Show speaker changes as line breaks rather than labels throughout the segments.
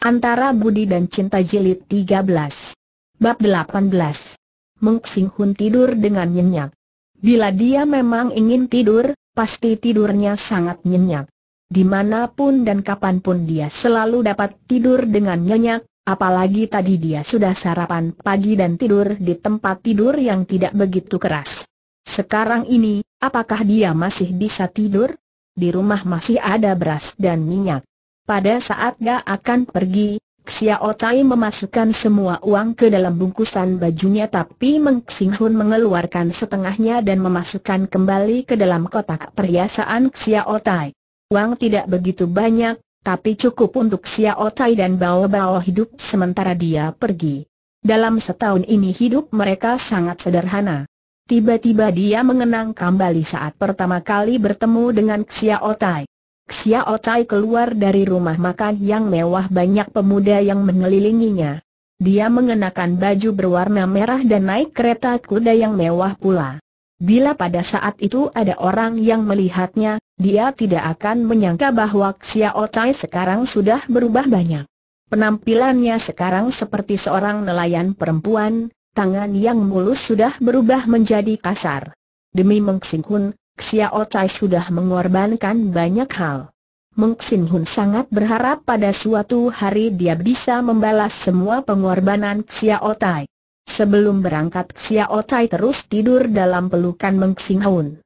Antara Budi dan Cinta Jilid 13 Bab 18 Meng Hun tidur dengan nyenyak Bila dia memang ingin tidur, pasti tidurnya sangat nyenyak Dimanapun dan kapanpun dia selalu dapat tidur dengan nyenyak Apalagi tadi dia sudah sarapan pagi dan tidur di tempat tidur yang tidak begitu keras Sekarang ini, apakah dia masih bisa tidur? Di rumah masih ada beras dan minyak pada saat dia akan pergi, Xiao Tai memasukkan semua uang ke dalam bungkusan bajunya tapi Meng Xing mengeluarkan setengahnya dan memasukkan kembali ke dalam kotak perhiasan Xiao Tai. Uang tidak begitu banyak, tapi cukup untuk Xiao Tai dan bawa-bawa hidup sementara dia pergi. Dalam setahun ini hidup mereka sangat sederhana. Tiba-tiba dia mengenang kembali saat pertama kali bertemu dengan Xiao Tai. Xiao Tai keluar dari rumah makan yang mewah banyak pemuda yang mengelilinginya. Dia mengenakan baju berwarna merah dan naik kereta kuda yang mewah pula. Bila pada saat itu ada orang yang melihatnya, dia tidak akan menyangka bahwa Xiao Tai sekarang sudah berubah banyak. Penampilannya sekarang seperti seorang nelayan perempuan, tangan yang mulus sudah berubah menjadi kasar. Demi Meng Xiao Chai sudah mengorbankan banyak hal. Meng Xin Hun sangat berharap pada suatu hari dia bisa membalas semua pengorbanan Xiao Chai. Sebelum berangkat Xiao Chai terus tidur dalam pelukan Meng Xin Hun.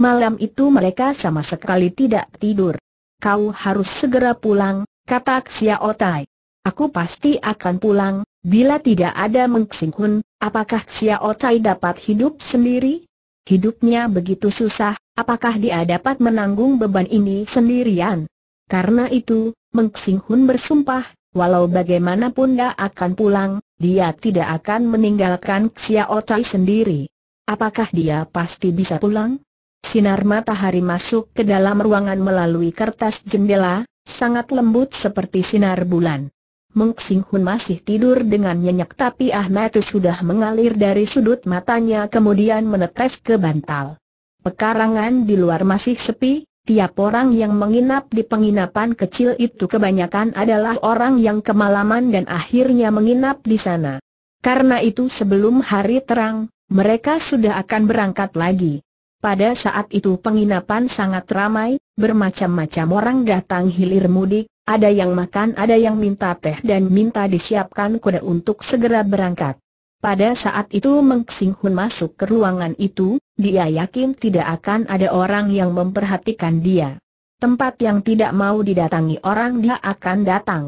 Malam itu mereka sama sekali tidak tidur. Kau harus segera pulang, kata Xiao Chai. Aku pasti akan pulang, bila tidak ada Meng Xin Hun, apakah Xiao Chai dapat hidup sendiri? Hidupnya begitu susah, apakah dia dapat menanggung beban ini sendirian? Karena itu, Meng Sing bersumpah, walau bagaimanapun dia akan pulang, dia tidak akan meninggalkan Xiao Tai sendiri. Apakah dia pasti bisa pulang? Sinar matahari masuk ke dalam ruangan melalui kertas jendela, sangat lembut seperti sinar bulan. Meng Sing Hun masih tidur dengan nyenyak tapi mata sudah mengalir dari sudut matanya kemudian menetes ke bantal. Pekarangan di luar masih sepi, tiap orang yang menginap di penginapan kecil itu kebanyakan adalah orang yang kemalaman dan akhirnya menginap di sana. Karena itu sebelum hari terang, mereka sudah akan berangkat lagi. Pada saat itu penginapan sangat ramai, bermacam-macam orang datang hilir mudik, ada yang makan ada yang minta teh dan minta disiapkan kuda untuk segera berangkat. Pada saat itu Meng Sing Hun masuk ke ruangan itu, dia yakin tidak akan ada orang yang memperhatikan dia. Tempat yang tidak mau didatangi orang dia akan datang.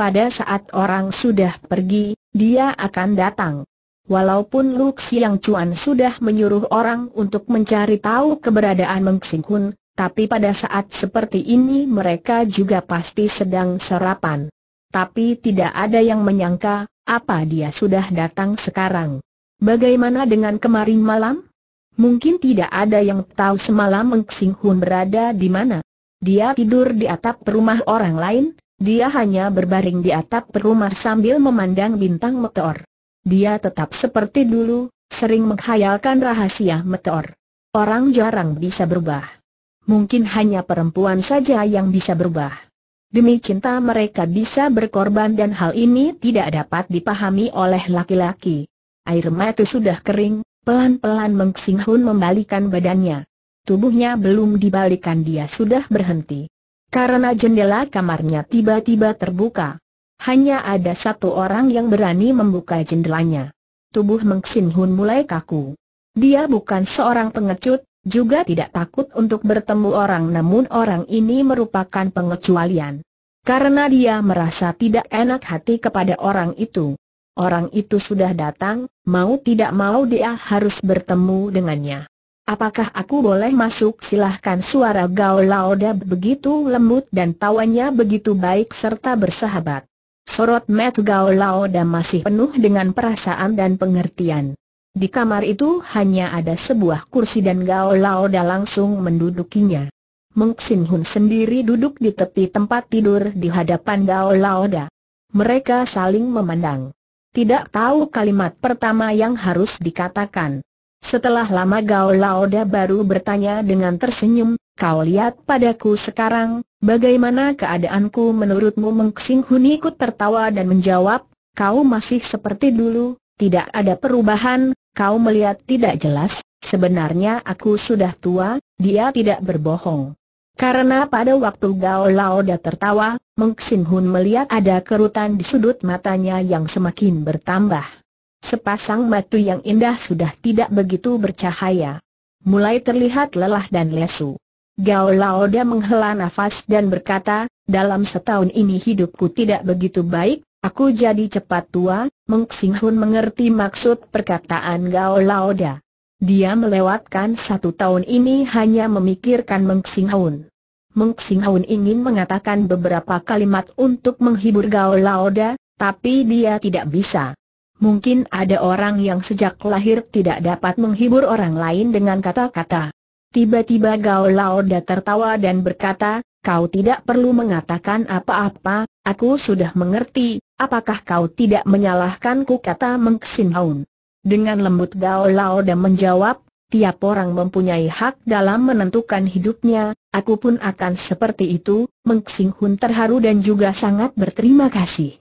Pada saat orang sudah pergi, dia akan datang. Walaupun Lu Xiang Cuan sudah menyuruh orang untuk mencari tahu keberadaan Meng Sing Hun, tapi pada saat seperti ini mereka juga pasti sedang sarapan. Tapi tidak ada yang menyangka, apa dia sudah datang sekarang. Bagaimana dengan kemarin malam? Mungkin tidak ada yang tahu semalam Mengxing Hun berada di mana. Dia tidur di atap rumah orang lain, dia hanya berbaring di atap rumah sambil memandang bintang meteor. Dia tetap seperti dulu, sering menghayalkan rahasia meteor. Orang jarang bisa berubah mungkin hanya perempuan saja yang bisa berubah. Demi cinta mereka bisa berkorban dan hal ini tidak dapat dipahami oleh laki-laki. Air mata sudah kering, pelan-pelan Meng Sing Hun membalikan badannya. Tubuhnya belum dibalikan dia sudah berhenti. Karena jendela kamarnya tiba-tiba terbuka. Hanya ada satu orang yang berani membuka jendelanya. Tubuh Meng Sing Hun mulai kaku. Dia bukan seorang pengecut, juga tidak takut untuk bertemu orang namun orang ini merupakan pengecualian. Karena dia merasa tidak enak hati kepada orang itu. Orang itu sudah datang, mau tidak mau dia harus bertemu dengannya. Apakah aku boleh masuk silahkan suara Gao Laoda begitu lembut dan tawanya begitu baik serta bersahabat. Sorot Met Gao Laoda masih penuh dengan perasaan dan pengertian. Di kamar itu hanya ada sebuah kursi dan Gao Laoda langsung mendudukinya. Meng Xin Hun sendiri duduk di tepi tempat tidur di hadapan Gao Laoda. Mereka saling memandang. Tidak tahu kalimat pertama yang harus dikatakan. Setelah lama Gao Laoda baru bertanya dengan tersenyum, kau lihat padaku sekarang, bagaimana keadaanku menurutmu Meng Xin Hun ikut tertawa dan menjawab, kau masih seperti dulu, tidak ada perubahan, Kau melihat tidak jelas, sebenarnya aku sudah tua, dia tidak berbohong. Karena pada waktu Gao Laoda tertawa, Meng Xin Hun melihat ada kerutan di sudut matanya yang semakin bertambah. Sepasang mata yang indah sudah tidak begitu bercahaya. Mulai terlihat lelah dan lesu. Gao Laoda menghela nafas dan berkata, dalam setahun ini hidupku tidak begitu baik, Aku jadi cepat tua, Meng mengerti maksud perkataan Gao Laoda. Dia melewatkan satu tahun ini hanya memikirkan Meng Xing Meng ingin mengatakan beberapa kalimat untuk menghibur Gao Laoda, tapi dia tidak bisa. Mungkin ada orang yang sejak lahir tidak dapat menghibur orang lain dengan kata-kata. Tiba-tiba Gao Laoda tertawa dan berkata, kau tidak perlu mengatakan apa-apa, aku sudah mengerti, apakah kau tidak menyalahkanku kata Mengsin Haun. Dengan lembut Gao Lao dan menjawab, tiap orang mempunyai hak dalam menentukan hidupnya, aku pun akan seperti itu, Mengsin Hun terharu dan juga sangat berterima kasih.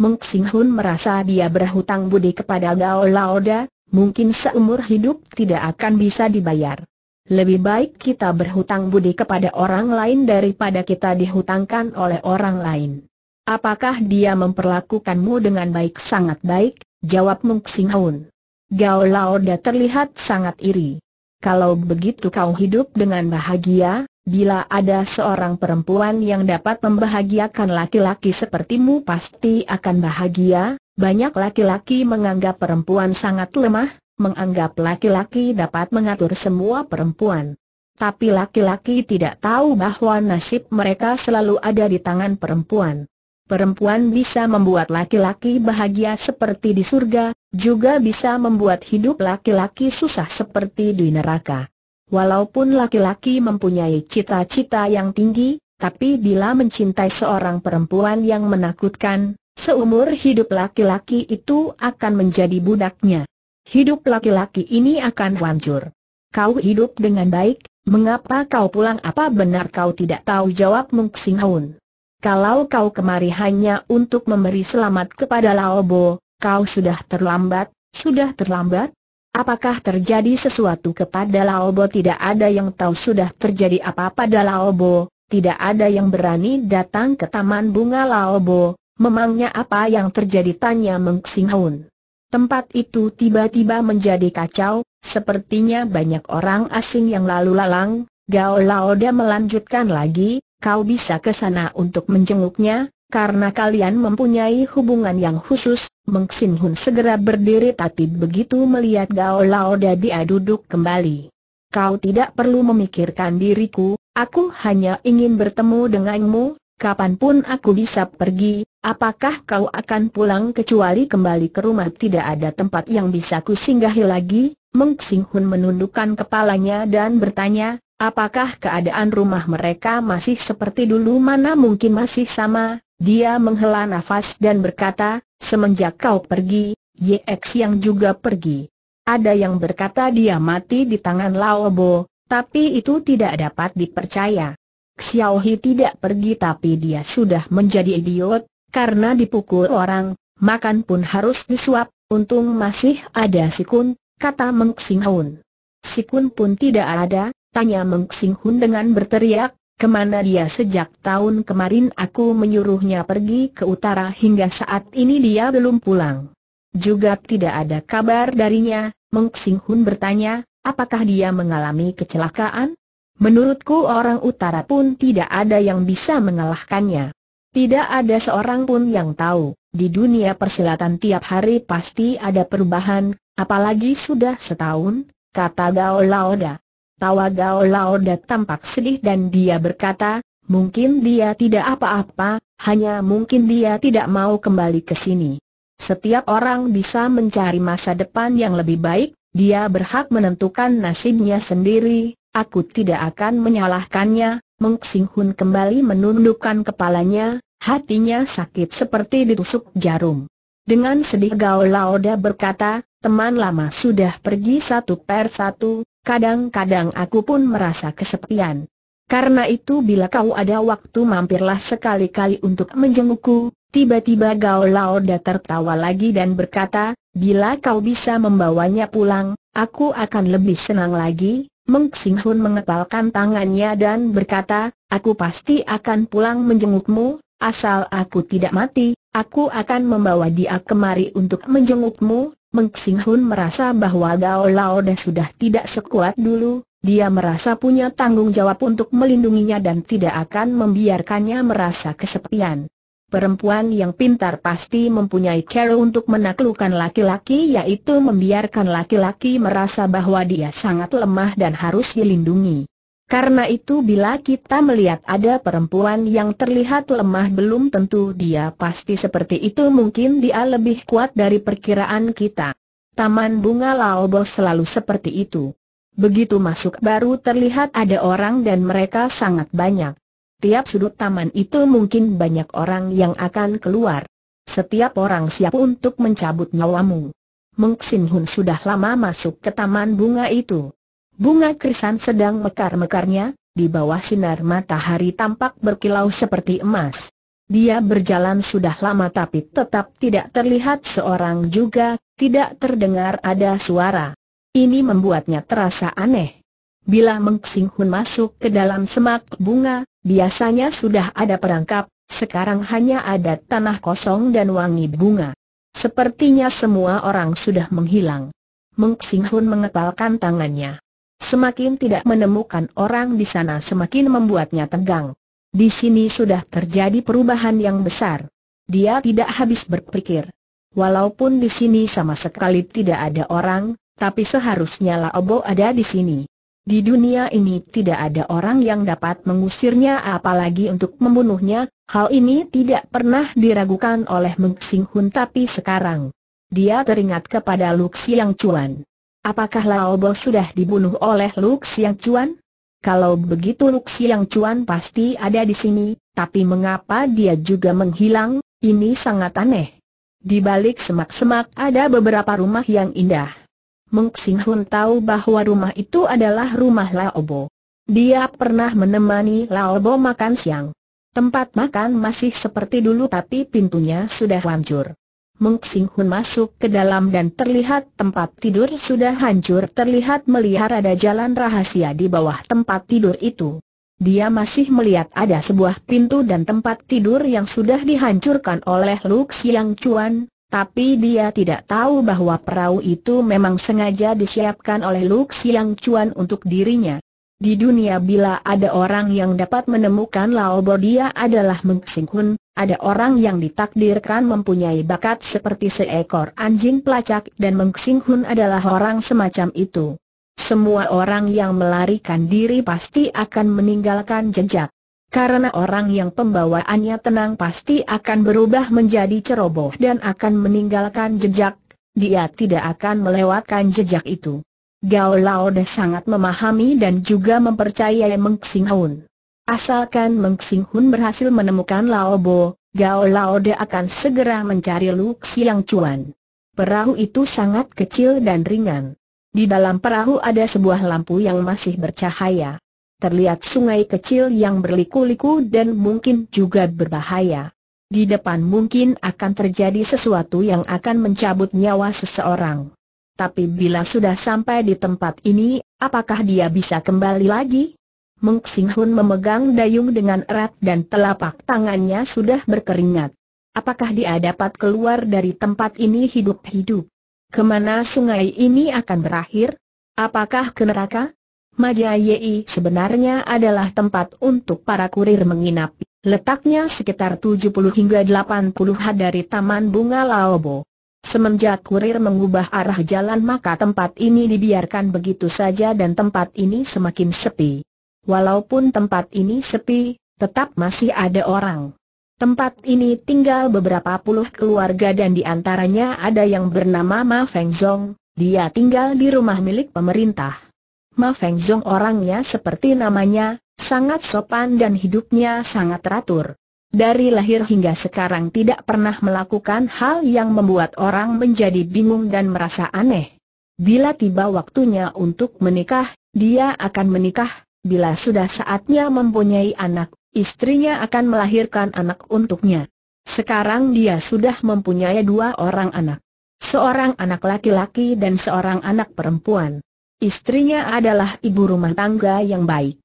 Mengsin Hun merasa dia berhutang budi kepada Gao Lao Da, mungkin seumur hidup tidak akan bisa dibayar. Lebih baik kita berhutang budi kepada orang lain daripada kita dihutangkan oleh orang lain. Apakah dia memperlakukanmu dengan baik sangat baik? Jawab Mung Xinghaun. Gao Da terlihat sangat iri. Kalau begitu kau hidup dengan bahagia, Bila ada seorang perempuan yang dapat membahagiakan laki-laki sepertimu pasti akan bahagia, banyak laki-laki menganggap perempuan sangat lemah, menganggap laki-laki dapat mengatur semua perempuan. Tapi laki-laki tidak tahu bahwa nasib mereka selalu ada di tangan perempuan. Perempuan bisa membuat laki-laki bahagia seperti di surga, juga bisa membuat hidup laki-laki susah seperti di neraka. Walaupun laki-laki mempunyai cita-cita yang tinggi, tapi bila mencintai seorang perempuan yang menakutkan, seumur hidup laki-laki itu akan menjadi budaknya. Hidup laki-laki ini akan hancur. Kau hidup dengan baik, mengapa kau pulang apa benar kau tidak tahu jawab Mung Sing Haun. Kalau kau kemari hanya untuk memberi selamat kepada Laobo, kau sudah terlambat, sudah terlambat? Apakah terjadi sesuatu kepada Laobo? Tidak ada yang tahu sudah terjadi apa pada Laobo, tidak ada yang berani datang ke Taman Bunga Laobo, memangnya apa yang terjadi tanya Meng Xinghaun. Tempat itu tiba-tiba menjadi kacau, sepertinya banyak orang asing yang lalu lalang, Gao Laoda melanjutkan lagi, kau bisa ke sana untuk menjenguknya, karena kalian mempunyai hubungan yang khusus, Meng Xin Hun segera berdiri tapi begitu melihat Gao Laoda dia duduk kembali. Kau tidak perlu memikirkan diriku, aku hanya ingin bertemu denganmu, kapanpun aku bisa pergi, apakah kau akan pulang kecuali kembali ke rumah tidak ada tempat yang bisa kusinggahi lagi? Meng Hun menundukkan kepalanya dan bertanya, Apakah keadaan rumah mereka masih seperti dulu mana mungkin masih sama? Dia menghela nafas dan berkata, semenjak kau pergi, YX yang juga pergi. Ada yang berkata dia mati di tangan Laobo, tapi itu tidak dapat dipercaya. Xiaohi tidak pergi tapi dia sudah menjadi idiot, karena dipukul orang, makan pun harus disuap, untung masih ada si Kun, kata Meng Xinghun. Haun. Si Kun pun tidak ada, Tanya Meng Sing Hun dengan berteriak, kemana dia sejak tahun kemarin aku menyuruhnya pergi ke utara hingga saat ini dia belum pulang. Juga tidak ada kabar darinya, Meng Sing Hun bertanya, apakah dia mengalami kecelakaan? Menurutku orang utara pun tidak ada yang bisa mengalahkannya. Tidak ada seorang pun yang tahu, di dunia persilatan tiap hari pasti ada perubahan, apalagi sudah setahun, kata Gao Laoda. Tawa Gao Lauda tampak sedih dan dia berkata, mungkin dia tidak apa-apa, hanya mungkin dia tidak mau kembali ke sini. Setiap orang bisa mencari masa depan yang lebih baik, dia berhak menentukan nasibnya sendiri, aku tidak akan menyalahkannya. Meng Hun kembali menundukkan kepalanya, hatinya sakit seperti ditusuk jarum. Dengan sedih Gao Laoda berkata, teman lama sudah pergi satu per satu, kadang-kadang aku pun merasa kesepian. Karena itu bila kau ada waktu mampirlah sekali-kali untuk menjengukku, tiba-tiba Gao Lauda tertawa lagi dan berkata, bila kau bisa membawanya pulang, aku akan lebih senang lagi. Meng Xinghun mengepalkan tangannya dan berkata, aku pasti akan pulang menjengukmu, asal aku tidak mati, aku akan membawa dia kemari untuk menjengukmu, Meng Sing Hun merasa bahwa Gao Lao Da sudah tidak sekuat dulu, dia merasa punya tanggung jawab untuk melindunginya dan tidak akan membiarkannya merasa kesepian. Perempuan yang pintar pasti mempunyai cara untuk menaklukkan laki-laki yaitu membiarkan laki-laki merasa bahwa dia sangat lemah dan harus dilindungi. Karena itu bila kita melihat ada perempuan yang terlihat lemah belum tentu dia pasti seperti itu mungkin dia lebih kuat dari perkiraan kita. Taman bunga Laobo selalu seperti itu. Begitu masuk baru terlihat ada orang dan mereka sangat banyak. Tiap sudut taman itu mungkin banyak orang yang akan keluar. Setiap orang siap untuk mencabut nyawamu. Mengxin Hun sudah lama masuk ke taman bunga itu. Bunga krisan sedang mekar-mekarnya, di bawah sinar matahari tampak berkilau seperti emas. Dia berjalan sudah lama tapi tetap tidak terlihat seorang juga, tidak terdengar ada suara. Ini membuatnya terasa aneh. Bila Meng Hun masuk ke dalam semak bunga, biasanya sudah ada perangkap, sekarang hanya ada tanah kosong dan wangi bunga. Sepertinya semua orang sudah menghilang. Meng Hun mengepalkan tangannya. Semakin tidak menemukan orang di sana semakin membuatnya tegang. Di sini sudah terjadi perubahan yang besar. Dia tidak habis berpikir. Walaupun di sini sama sekali tidak ada orang, tapi seharusnya Laobo ada di sini. Di dunia ini tidak ada orang yang dapat mengusirnya apalagi untuk membunuhnya, hal ini tidak pernah diragukan oleh Meng Sing Hun tapi sekarang. Dia teringat kepada Luxi Yang Cuan. Apakah Lao Bo sudah dibunuh oleh Luk Yang Cuan? Kalau begitu Luk Yang Cuan pasti ada di sini, tapi mengapa dia juga menghilang? Ini sangat aneh. Di balik semak-semak ada beberapa rumah yang indah. Meng tahu bahwa rumah itu adalah rumah Lao Bo. Dia pernah menemani Lao Bo makan siang. Tempat makan masih seperti dulu tapi pintunya sudah hancur. Meng Sing Hun masuk ke dalam dan terlihat tempat tidur sudah hancur terlihat melihat ada jalan rahasia di bawah tempat tidur itu. Dia masih melihat ada sebuah pintu dan tempat tidur yang sudah dihancurkan oleh Luk Siang Chuan, tapi dia tidak tahu bahwa perahu itu memang sengaja disiapkan oleh Luk Siang Chuan untuk dirinya. Di dunia bila ada orang yang dapat menemukan Lao Bo dia adalah Meng Sing Hun, ada orang yang ditakdirkan mempunyai bakat seperti seekor anjing pelacak dan mengksing Hun adalah orang semacam itu. Semua orang yang melarikan diri pasti akan meninggalkan jejak. Karena orang yang pembawaannya tenang pasti akan berubah menjadi ceroboh dan akan meninggalkan jejak, dia tidak akan melewatkan jejak itu. Gao Lao sangat memahami dan juga mempercayai Meng Hun. Asalkan Meng Sing Hun berhasil menemukan Lao Bo, Gao Lao De akan segera mencari Luk Siang Chuan. Perahu itu sangat kecil dan ringan. Di dalam perahu ada sebuah lampu yang masih bercahaya. Terlihat sungai kecil yang berliku-liku dan mungkin juga berbahaya. Di depan mungkin akan terjadi sesuatu yang akan mencabut nyawa seseorang. Tapi bila sudah sampai di tempat ini, apakah dia bisa kembali lagi? Meng Sing Hun memegang dayung dengan erat dan telapak tangannya sudah berkeringat. Apakah dia dapat keluar dari tempat ini hidup-hidup? Kemana sungai ini akan berakhir? Apakah ke neraka? Maja sebenarnya adalah tempat untuk para kurir menginap. Letaknya sekitar 70 hingga 80 hari dari Taman Bunga Laobo. Semenjak kurir mengubah arah jalan maka tempat ini dibiarkan begitu saja dan tempat ini semakin sepi. Walaupun tempat ini sepi, tetap masih ada orang. Tempat ini tinggal beberapa puluh keluarga dan di antaranya ada yang bernama Ma Feng Zong, dia tinggal di rumah milik pemerintah. Ma Feng Zong orangnya seperti namanya, sangat sopan dan hidupnya sangat teratur. Dari lahir hingga sekarang tidak pernah melakukan hal yang membuat orang menjadi bingung dan merasa aneh. Bila tiba waktunya untuk menikah, dia akan menikah, bila sudah saatnya mempunyai anak, istrinya akan melahirkan anak untuknya. Sekarang dia sudah mempunyai dua orang anak. Seorang anak laki-laki dan seorang anak perempuan. Istrinya adalah ibu rumah tangga yang baik.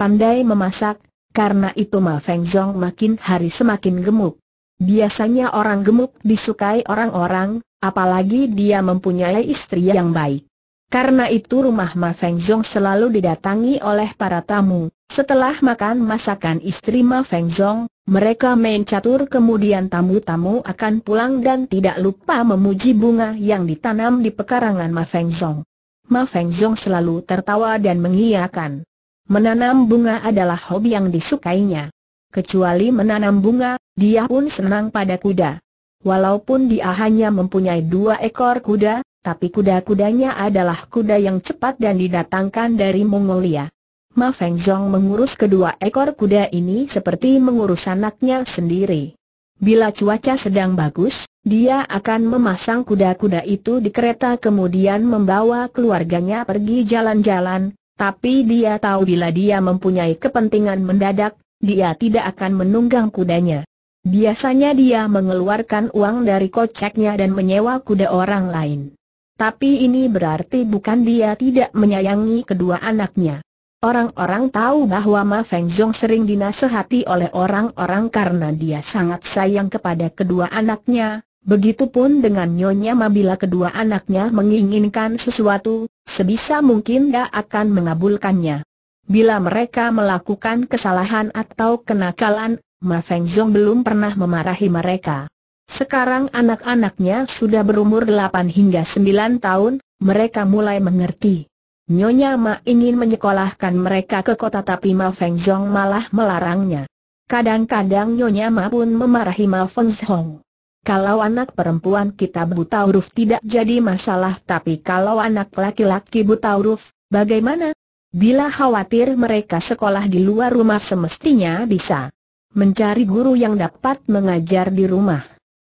Pandai memasak, karena itu Ma Feng Zong makin hari semakin gemuk. Biasanya orang gemuk disukai orang-orang, apalagi dia mempunyai istri yang baik. Karena itu rumah Ma Feng Zhong selalu didatangi oleh para tamu. Setelah makan masakan istri Ma Feng Zhong, mereka main catur kemudian tamu-tamu akan pulang dan tidak lupa memuji bunga yang ditanam di pekarangan Ma Feng Zhong. Ma Feng Zhong selalu tertawa dan mengiyakan. Menanam bunga adalah hobi yang disukainya. Kecuali menanam bunga, dia pun senang pada kuda. Walaupun dia hanya mempunyai dua ekor kuda, tapi kuda-kudanya adalah kuda yang cepat dan didatangkan dari Mongolia. Ma Feng Zhong mengurus kedua ekor kuda ini seperti mengurus anaknya sendiri. Bila cuaca sedang bagus, dia akan memasang kuda-kuda itu di kereta kemudian membawa keluarganya pergi jalan-jalan, tapi dia tahu bila dia mempunyai kepentingan mendadak, dia tidak akan menunggang kudanya. Biasanya dia mengeluarkan uang dari koceknya dan menyewa kuda orang lain. Tapi ini berarti bukan dia tidak menyayangi kedua anaknya. Orang-orang tahu bahwa Ma Feng Zhong sering dinasehati oleh orang-orang karena dia sangat sayang kepada kedua anaknya. Begitupun dengan Nyonya Ma bila kedua anaknya menginginkan sesuatu, sebisa mungkin dia akan mengabulkannya. Bila mereka melakukan kesalahan atau kenakalan, Ma Feng Zhong belum pernah memarahi mereka. Sekarang anak-anaknya sudah berumur 8 hingga 9 tahun, mereka mulai mengerti. Nyonya Ma ingin menyekolahkan mereka ke kota tapi Ma Feng Zhong malah melarangnya. Kadang-kadang Nyonya Ma pun memarahi Ma Feng Zhong. Kalau anak perempuan kita buta huruf tidak jadi masalah tapi kalau anak laki-laki buta huruf, bagaimana? Bila khawatir mereka sekolah di luar rumah semestinya bisa mencari guru yang dapat mengajar di rumah.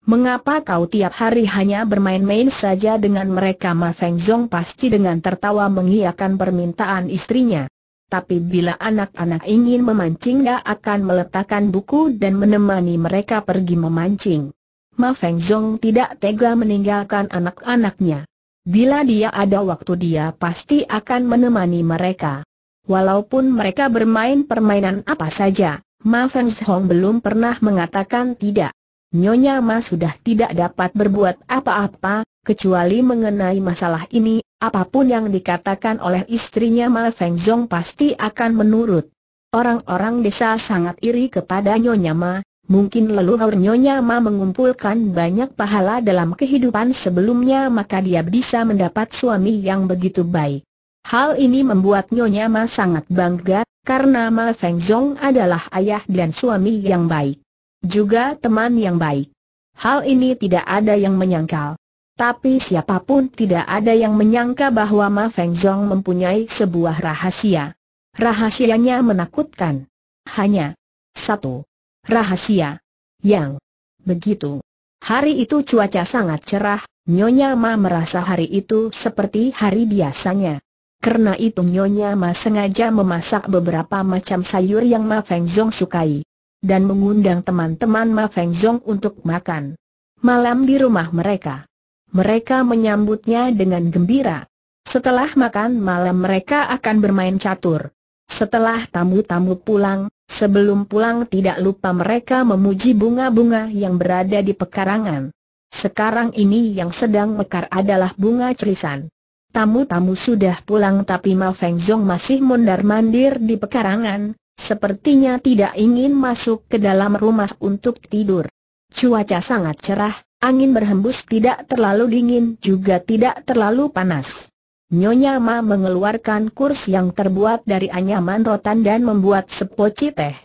Mengapa kau tiap hari hanya bermain-main saja dengan mereka Ma Feng Zong pasti dengan tertawa mengiyakan permintaan istrinya. Tapi bila anak-anak ingin memancing dia akan meletakkan buku dan menemani mereka pergi memancing. Ma Feng Zong tidak tega meninggalkan anak-anaknya. Bila dia ada waktu dia pasti akan menemani mereka. Walaupun mereka bermain permainan apa saja, Ma Feng Zong belum pernah mengatakan tidak. Nyonya Ma sudah tidak dapat berbuat apa-apa, kecuali mengenai masalah ini, apapun yang dikatakan oleh istrinya Ma Feng Zong pasti akan menurut. Orang-orang desa sangat iri kepada Nyonya Ma, Mungkin leluhur Nyonya Ma mengumpulkan banyak pahala dalam kehidupan sebelumnya maka dia bisa mendapat suami yang begitu baik. Hal ini membuat Nyonya Ma sangat bangga, karena Ma Feng Zong adalah ayah dan suami yang baik. Juga teman yang baik. Hal ini tidak ada yang menyangkal. Tapi siapapun tidak ada yang menyangka bahwa Ma Feng Zhong mempunyai sebuah rahasia. Rahasianya menakutkan. Hanya satu rahasia yang begitu. Hari itu cuaca sangat cerah, Nyonya Ma merasa hari itu seperti hari biasanya. Karena itu Nyonya Ma sengaja memasak beberapa macam sayur yang Ma Feng Zhong sukai dan mengundang teman-teman Ma Feng Zhong untuk makan malam di rumah mereka. Mereka menyambutnya dengan gembira. Setelah makan malam mereka akan bermain catur. Setelah tamu-tamu pulang, sebelum pulang tidak lupa mereka memuji bunga-bunga yang berada di pekarangan. Sekarang ini yang sedang mekar adalah bunga cerisan. Tamu-tamu sudah pulang tapi Ma Feng Zhong masih mondar-mandir di pekarangan, Sepertinya tidak ingin masuk ke dalam rumah untuk tidur. Cuaca sangat cerah, angin berhembus tidak terlalu dingin juga tidak terlalu panas. Nyonya Ma mengeluarkan kurs yang terbuat dari anyaman rotan dan membuat sepoci teh.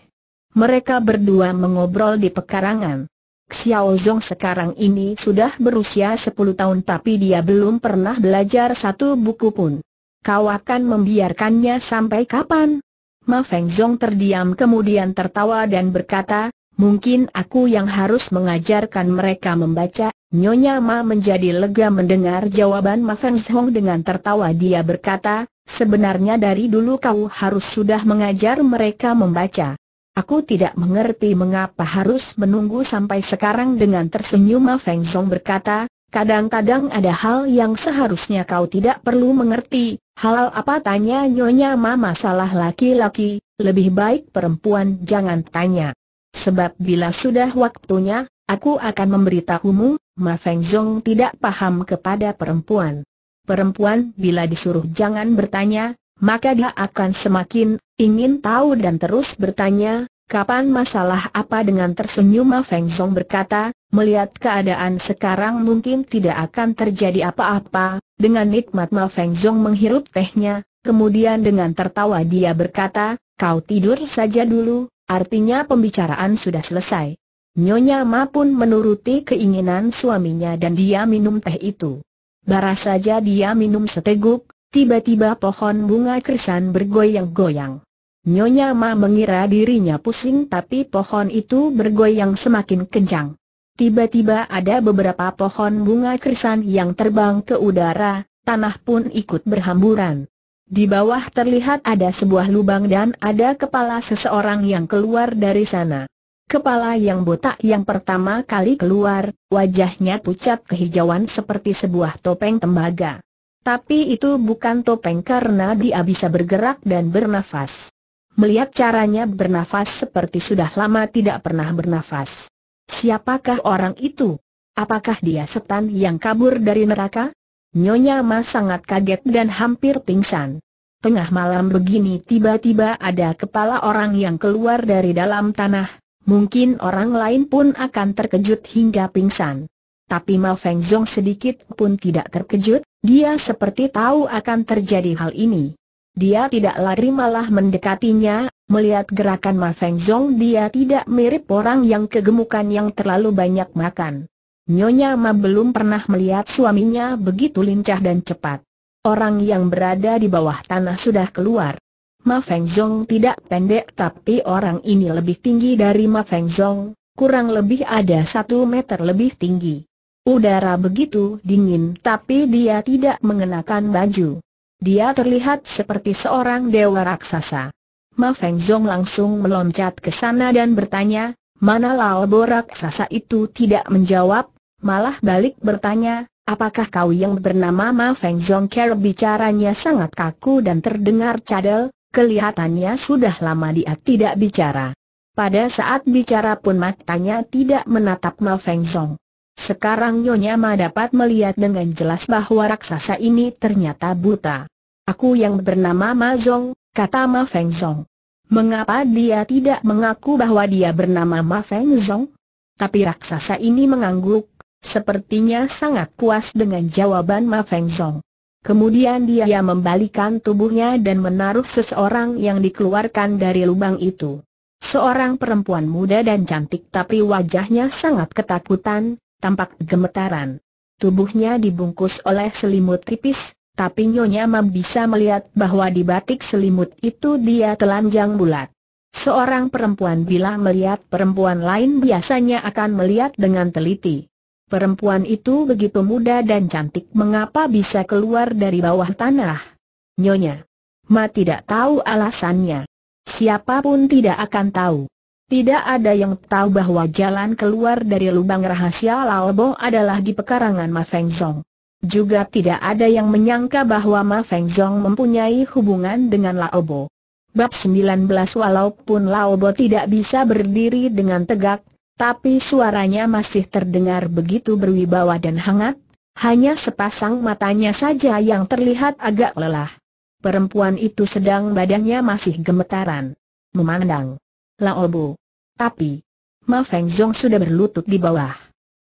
Mereka berdua mengobrol di pekarangan. Xiao Zong sekarang ini sudah berusia 10 tahun tapi dia belum pernah belajar satu buku pun. Kau akan membiarkannya sampai kapan? Ma Feng Zhong terdiam kemudian tertawa dan berkata, mungkin aku yang harus mengajarkan mereka membaca, Nyonya Ma menjadi lega mendengar jawaban Ma Feng Zhong dengan tertawa dia berkata, sebenarnya dari dulu kau harus sudah mengajar mereka membaca. Aku tidak mengerti mengapa harus menunggu sampai sekarang dengan tersenyum Ma Feng Zhong berkata, Kadang-kadang ada hal yang seharusnya kau tidak perlu mengerti, hal apa tanya Nyonya Mama salah laki-laki, lebih baik perempuan jangan tanya. Sebab bila sudah waktunya, aku akan memberitahumu, Ma Feng Zong tidak paham kepada perempuan. Perempuan bila disuruh jangan bertanya, maka dia akan semakin ingin tahu dan terus bertanya, Kapan masalah apa dengan tersenyum Ma Feng Song berkata, melihat keadaan sekarang mungkin tidak akan terjadi apa-apa, dengan nikmat Ma Feng Song menghirup tehnya, kemudian dengan tertawa dia berkata, kau tidur saja dulu, artinya pembicaraan sudah selesai. Nyonya Ma pun menuruti keinginan suaminya dan dia minum teh itu. Bara saja dia minum seteguk, tiba-tiba pohon bunga krisan bergoyang-goyang. Nyonya Ma mengira dirinya pusing tapi pohon itu bergoyang semakin kencang. Tiba-tiba ada beberapa pohon bunga krisan yang terbang ke udara, tanah pun ikut berhamburan. Di bawah terlihat ada sebuah lubang dan ada kepala seseorang yang keluar dari sana. Kepala yang botak yang pertama kali keluar, wajahnya pucat kehijauan seperti sebuah topeng tembaga. Tapi itu bukan topeng karena dia bisa bergerak dan bernafas melihat caranya bernafas seperti sudah lama tidak pernah bernafas. Siapakah orang itu? Apakah dia setan yang kabur dari neraka? Nyonya Ma sangat kaget dan hampir pingsan. Tengah malam begini tiba-tiba ada kepala orang yang keluar dari dalam tanah, mungkin orang lain pun akan terkejut hingga pingsan. Tapi Ma Feng Zhong sedikit pun tidak terkejut, dia seperti tahu akan terjadi hal ini. Dia tidak lari malah mendekatinya, melihat gerakan Ma Feng Zhong dia tidak mirip orang yang kegemukan yang terlalu banyak makan. Nyonya Ma belum pernah melihat suaminya begitu lincah dan cepat. Orang yang berada di bawah tanah sudah keluar. Ma Feng Zhong tidak pendek tapi orang ini lebih tinggi dari Ma Feng Zhong, kurang lebih ada satu meter lebih tinggi. Udara begitu dingin tapi dia tidak mengenakan baju. Dia terlihat seperti seorang dewa raksasa. Ma Feng Zong langsung meloncat ke sana dan bertanya, mana Lao Bo raksasa itu tidak menjawab, malah balik bertanya, apakah kau yang bernama Ma Feng Zong Ker bicaranya sangat kaku dan terdengar cadel, kelihatannya sudah lama dia tidak bicara. Pada saat bicara pun matanya tidak menatap Ma Feng Zong. Sekarang Nyonya Ma dapat melihat dengan jelas bahwa raksasa ini ternyata buta. Aku yang bernama Ma Zong, kata Ma Feng Zong. Mengapa dia tidak mengaku bahwa dia bernama Ma Feng Zong? Tapi raksasa ini mengangguk, sepertinya sangat puas dengan jawaban Ma Feng Zong. Kemudian dia membalikan tubuhnya dan menaruh seseorang yang dikeluarkan dari lubang itu. Seorang perempuan muda dan cantik tapi wajahnya sangat ketakutan, tampak gemetaran. Tubuhnya dibungkus oleh selimut tipis, tapi Nyonya Mam bisa melihat bahwa di batik selimut itu dia telanjang bulat. Seorang perempuan bila melihat perempuan lain biasanya akan melihat dengan teliti. Perempuan itu begitu muda dan cantik mengapa bisa keluar dari bawah tanah? Nyonya. Ma tidak tahu alasannya. Siapapun tidak akan tahu. Tidak ada yang tahu bahwa jalan keluar dari lubang rahasia Laobo adalah di pekarangan Ma Feng Zong. Juga tidak ada yang menyangka bahwa Ma Feng Zong mempunyai hubungan dengan Laobo. Bab 19 Walaupun Laobo tidak bisa berdiri dengan tegak, tapi suaranya masih terdengar begitu berwibawa dan hangat, hanya sepasang matanya saja yang terlihat agak lelah. Perempuan itu sedang badannya masih gemetaran. Memandang Laobu. Tapi, Ma Feng Zhong sudah berlutut di bawah.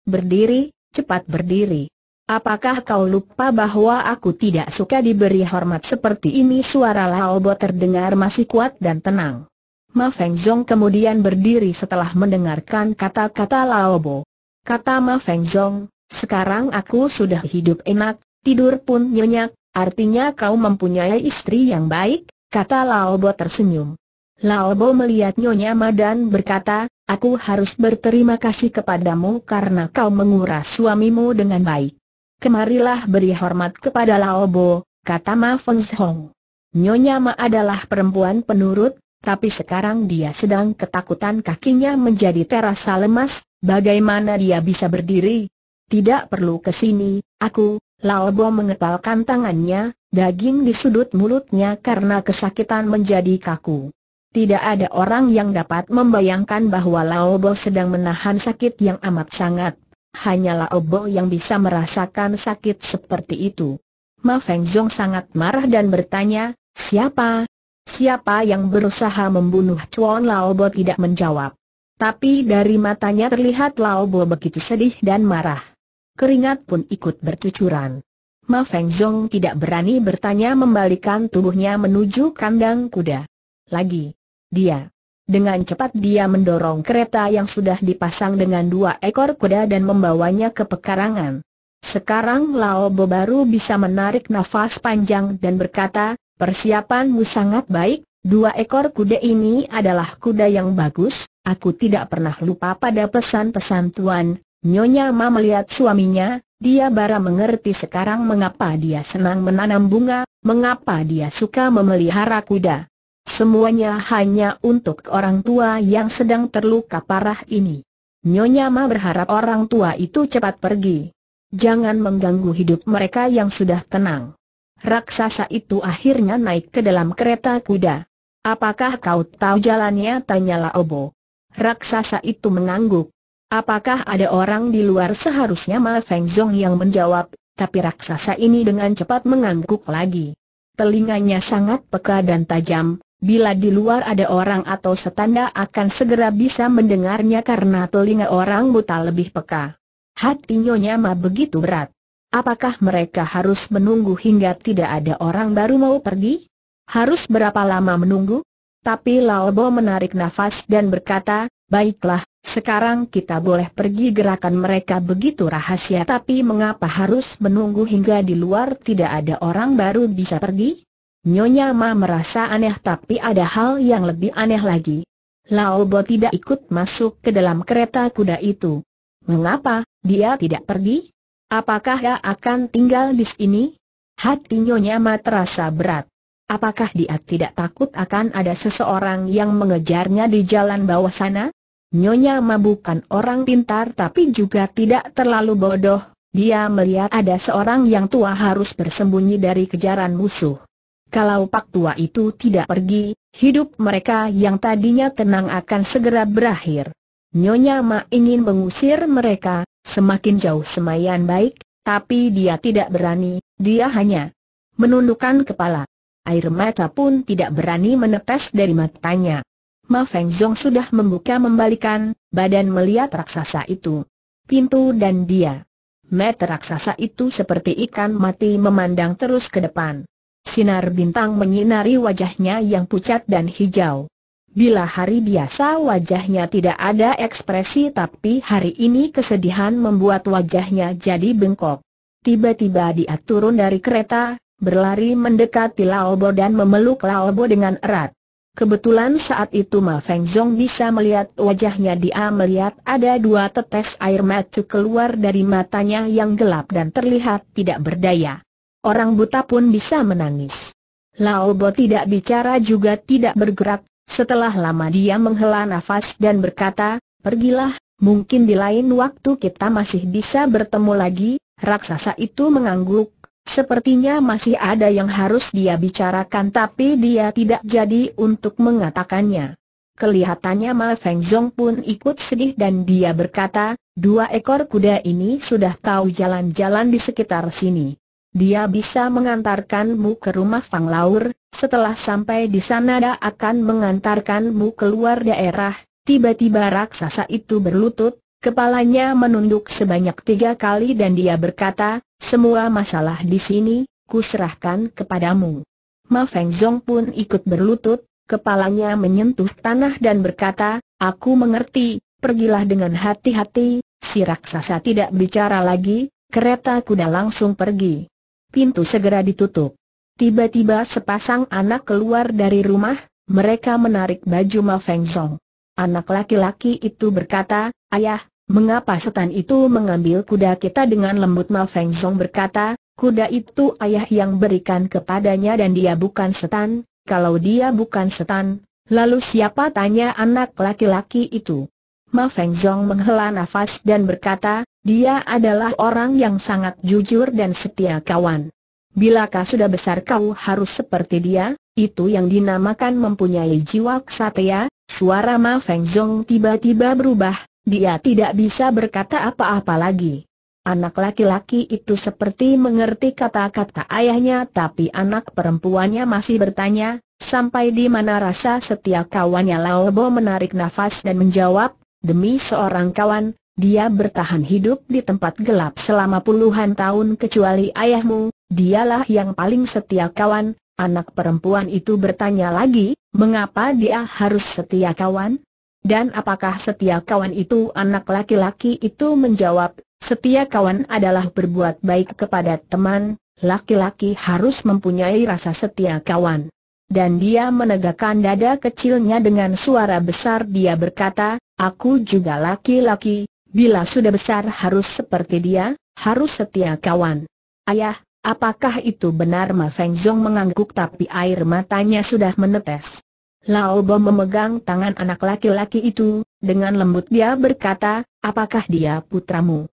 Berdiri, cepat berdiri. Apakah kau lupa bahwa aku tidak suka diberi hormat seperti ini? Suara Laobo terdengar masih kuat dan tenang. Ma Feng Zhong kemudian berdiri setelah mendengarkan kata-kata Laobo. Kata Ma Feng Zhong, sekarang aku sudah hidup enak, tidur pun nyenyak, artinya kau mempunyai istri yang baik, kata Laobo tersenyum. Lao Bo melihat Nyonya Madan berkata, aku harus berterima kasih kepadamu karena kau menguras suamimu dengan baik. Kemarilah beri hormat kepada Lao Bo, kata Ma Feng Hong. Nyonya Ma adalah perempuan penurut, tapi sekarang dia sedang ketakutan kakinya menjadi terasa lemas, bagaimana dia bisa berdiri? Tidak perlu ke sini, aku, Laobo mengepalkan tangannya, daging di sudut mulutnya karena kesakitan menjadi kaku. Tidak ada orang yang dapat membayangkan bahwa Laobo sedang menahan sakit yang amat sangat. Hanya Laobo yang bisa merasakan sakit seperti itu. Ma Feng Zhong sangat marah dan bertanya, siapa? Siapa yang berusaha membunuh Chuan Laobo tidak menjawab. Tapi dari matanya terlihat Laobo begitu sedih dan marah. Keringat pun ikut bercucuran. Ma Feng Zhong tidak berani bertanya membalikan tubuhnya menuju kandang kuda. Lagi, dia. Dengan cepat dia mendorong kereta yang sudah dipasang dengan dua ekor kuda dan membawanya ke pekarangan. Sekarang Lao Bo baru bisa menarik nafas panjang dan berkata, persiapanmu sangat baik, dua ekor kuda ini adalah kuda yang bagus, aku tidak pernah lupa pada pesan-pesan tuan. Nyonya Ma melihat suaminya, dia bara mengerti sekarang mengapa dia senang menanam bunga, mengapa dia suka memelihara kuda. Semuanya hanya untuk orang tua yang sedang terluka parah ini. Nyonya Ma berharap orang tua itu cepat pergi. Jangan mengganggu hidup mereka yang sudah tenang. Raksasa itu akhirnya naik ke dalam kereta kuda. Apakah kau tahu jalannya? Tanyalah Obo. Raksasa itu mengangguk. Apakah ada orang di luar seharusnya Ma Feng Zong yang menjawab, tapi raksasa ini dengan cepat mengangguk lagi. Telinganya sangat peka dan tajam, Bila di luar ada orang atau setanda akan segera bisa mendengarnya karena telinga orang buta lebih peka. Hati Nyonya Ma begitu berat. Apakah mereka harus menunggu hingga tidak ada orang baru mau pergi? Harus berapa lama menunggu? Tapi Laobo menarik nafas dan berkata, baiklah, sekarang kita boleh pergi gerakan mereka begitu rahasia tapi mengapa harus menunggu hingga di luar tidak ada orang baru bisa pergi? Nyonya Ma merasa aneh tapi ada hal yang lebih aneh lagi. Lao Bo tidak ikut masuk ke dalam kereta kuda itu. Mengapa, dia tidak pergi? Apakah dia akan tinggal di sini? Hati Nyonya Ma terasa berat. Apakah dia tidak takut akan ada seseorang yang mengejarnya di jalan bawah sana? Nyonya Ma bukan orang pintar tapi juga tidak terlalu bodoh. Dia melihat ada seorang yang tua harus bersembunyi dari kejaran musuh. Kalau Pak Tua itu tidak pergi, hidup mereka yang tadinya tenang akan segera berakhir. Nyonya Ma ingin mengusir mereka, semakin jauh semayan baik, tapi dia tidak berani, dia hanya menundukkan kepala. Air mata pun tidak berani menetes dari matanya. Ma Feng Zong sudah membuka membalikan, badan melihat raksasa itu. Pintu dan dia. Mata raksasa itu seperti ikan mati memandang terus ke depan. Sinar bintang menyinari wajahnya yang pucat dan hijau. Bila hari biasa wajahnya tidak ada ekspresi tapi hari ini kesedihan membuat wajahnya jadi bengkok. Tiba-tiba dia turun dari kereta, berlari mendekati Laobo dan memeluk Laobo dengan erat. Kebetulan saat itu Ma Feng Zhong bisa melihat wajahnya dia melihat ada dua tetes air mata keluar dari matanya yang gelap dan terlihat tidak berdaya orang buta pun bisa menangis. Lao Bo tidak bicara juga tidak bergerak, setelah lama dia menghela nafas dan berkata, pergilah, mungkin di lain waktu kita masih bisa bertemu lagi, raksasa itu mengangguk, sepertinya masih ada yang harus dia bicarakan tapi dia tidak jadi untuk mengatakannya. Kelihatannya Ma Feng Zong pun ikut sedih dan dia berkata, dua ekor kuda ini sudah tahu jalan-jalan di sekitar sini dia bisa mengantarkanmu ke rumah Fang Laur, setelah sampai di sana dia akan mengantarkanmu keluar daerah. Tiba-tiba raksasa itu berlutut, kepalanya menunduk sebanyak tiga kali dan dia berkata, semua masalah di sini, kuserahkan kepadamu. Ma Feng Zong pun ikut berlutut, kepalanya menyentuh tanah dan berkata, aku mengerti, pergilah dengan hati-hati, si raksasa tidak bicara lagi, kereta kuda langsung pergi pintu segera ditutup. Tiba-tiba sepasang anak keluar dari rumah, mereka menarik baju Ma Feng Zhong. Anak laki-laki itu berkata, Ayah, mengapa setan itu mengambil kuda kita dengan lembut Ma Feng Zhong berkata, Kuda itu ayah yang berikan kepadanya dan dia bukan setan, kalau dia bukan setan, lalu siapa tanya anak laki-laki itu? Ma Feng Zhong menghela nafas dan berkata, dia adalah orang yang sangat jujur dan setia kawan. Bila kau sudah besar kau harus seperti dia? Itu yang dinamakan mempunyai jiwa kesatria. Suara Ma Feng Zhong tiba-tiba berubah, dia tidak bisa berkata apa-apa lagi. Anak laki-laki itu seperti mengerti kata-kata ayahnya tapi anak perempuannya masih bertanya, sampai di mana rasa setia kawannya Lao Bo menarik nafas dan menjawab, Demi seorang kawan, dia bertahan hidup di tempat gelap selama puluhan tahun kecuali ayahmu, dialah yang paling setia kawan. Anak perempuan itu bertanya lagi, mengapa dia harus setia kawan? Dan apakah setia kawan itu anak laki-laki itu menjawab, setia kawan adalah berbuat baik kepada teman, laki-laki harus mempunyai rasa setia kawan dan dia menegakkan dada kecilnya dengan suara besar dia berkata, aku juga laki-laki, bila sudah besar harus seperti dia, harus setia kawan. Ayah, apakah itu benar Ma Feng Zong mengangguk tapi air matanya sudah menetes. Lao Bo memegang tangan anak laki-laki itu, dengan lembut dia berkata, apakah dia putramu?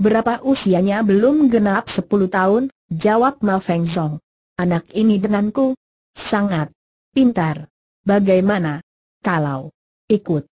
Berapa usianya belum genap sepuluh tahun? Jawab Ma Feng Zong. Anak ini denganku, Sangat pintar. Bagaimana kalau ikut?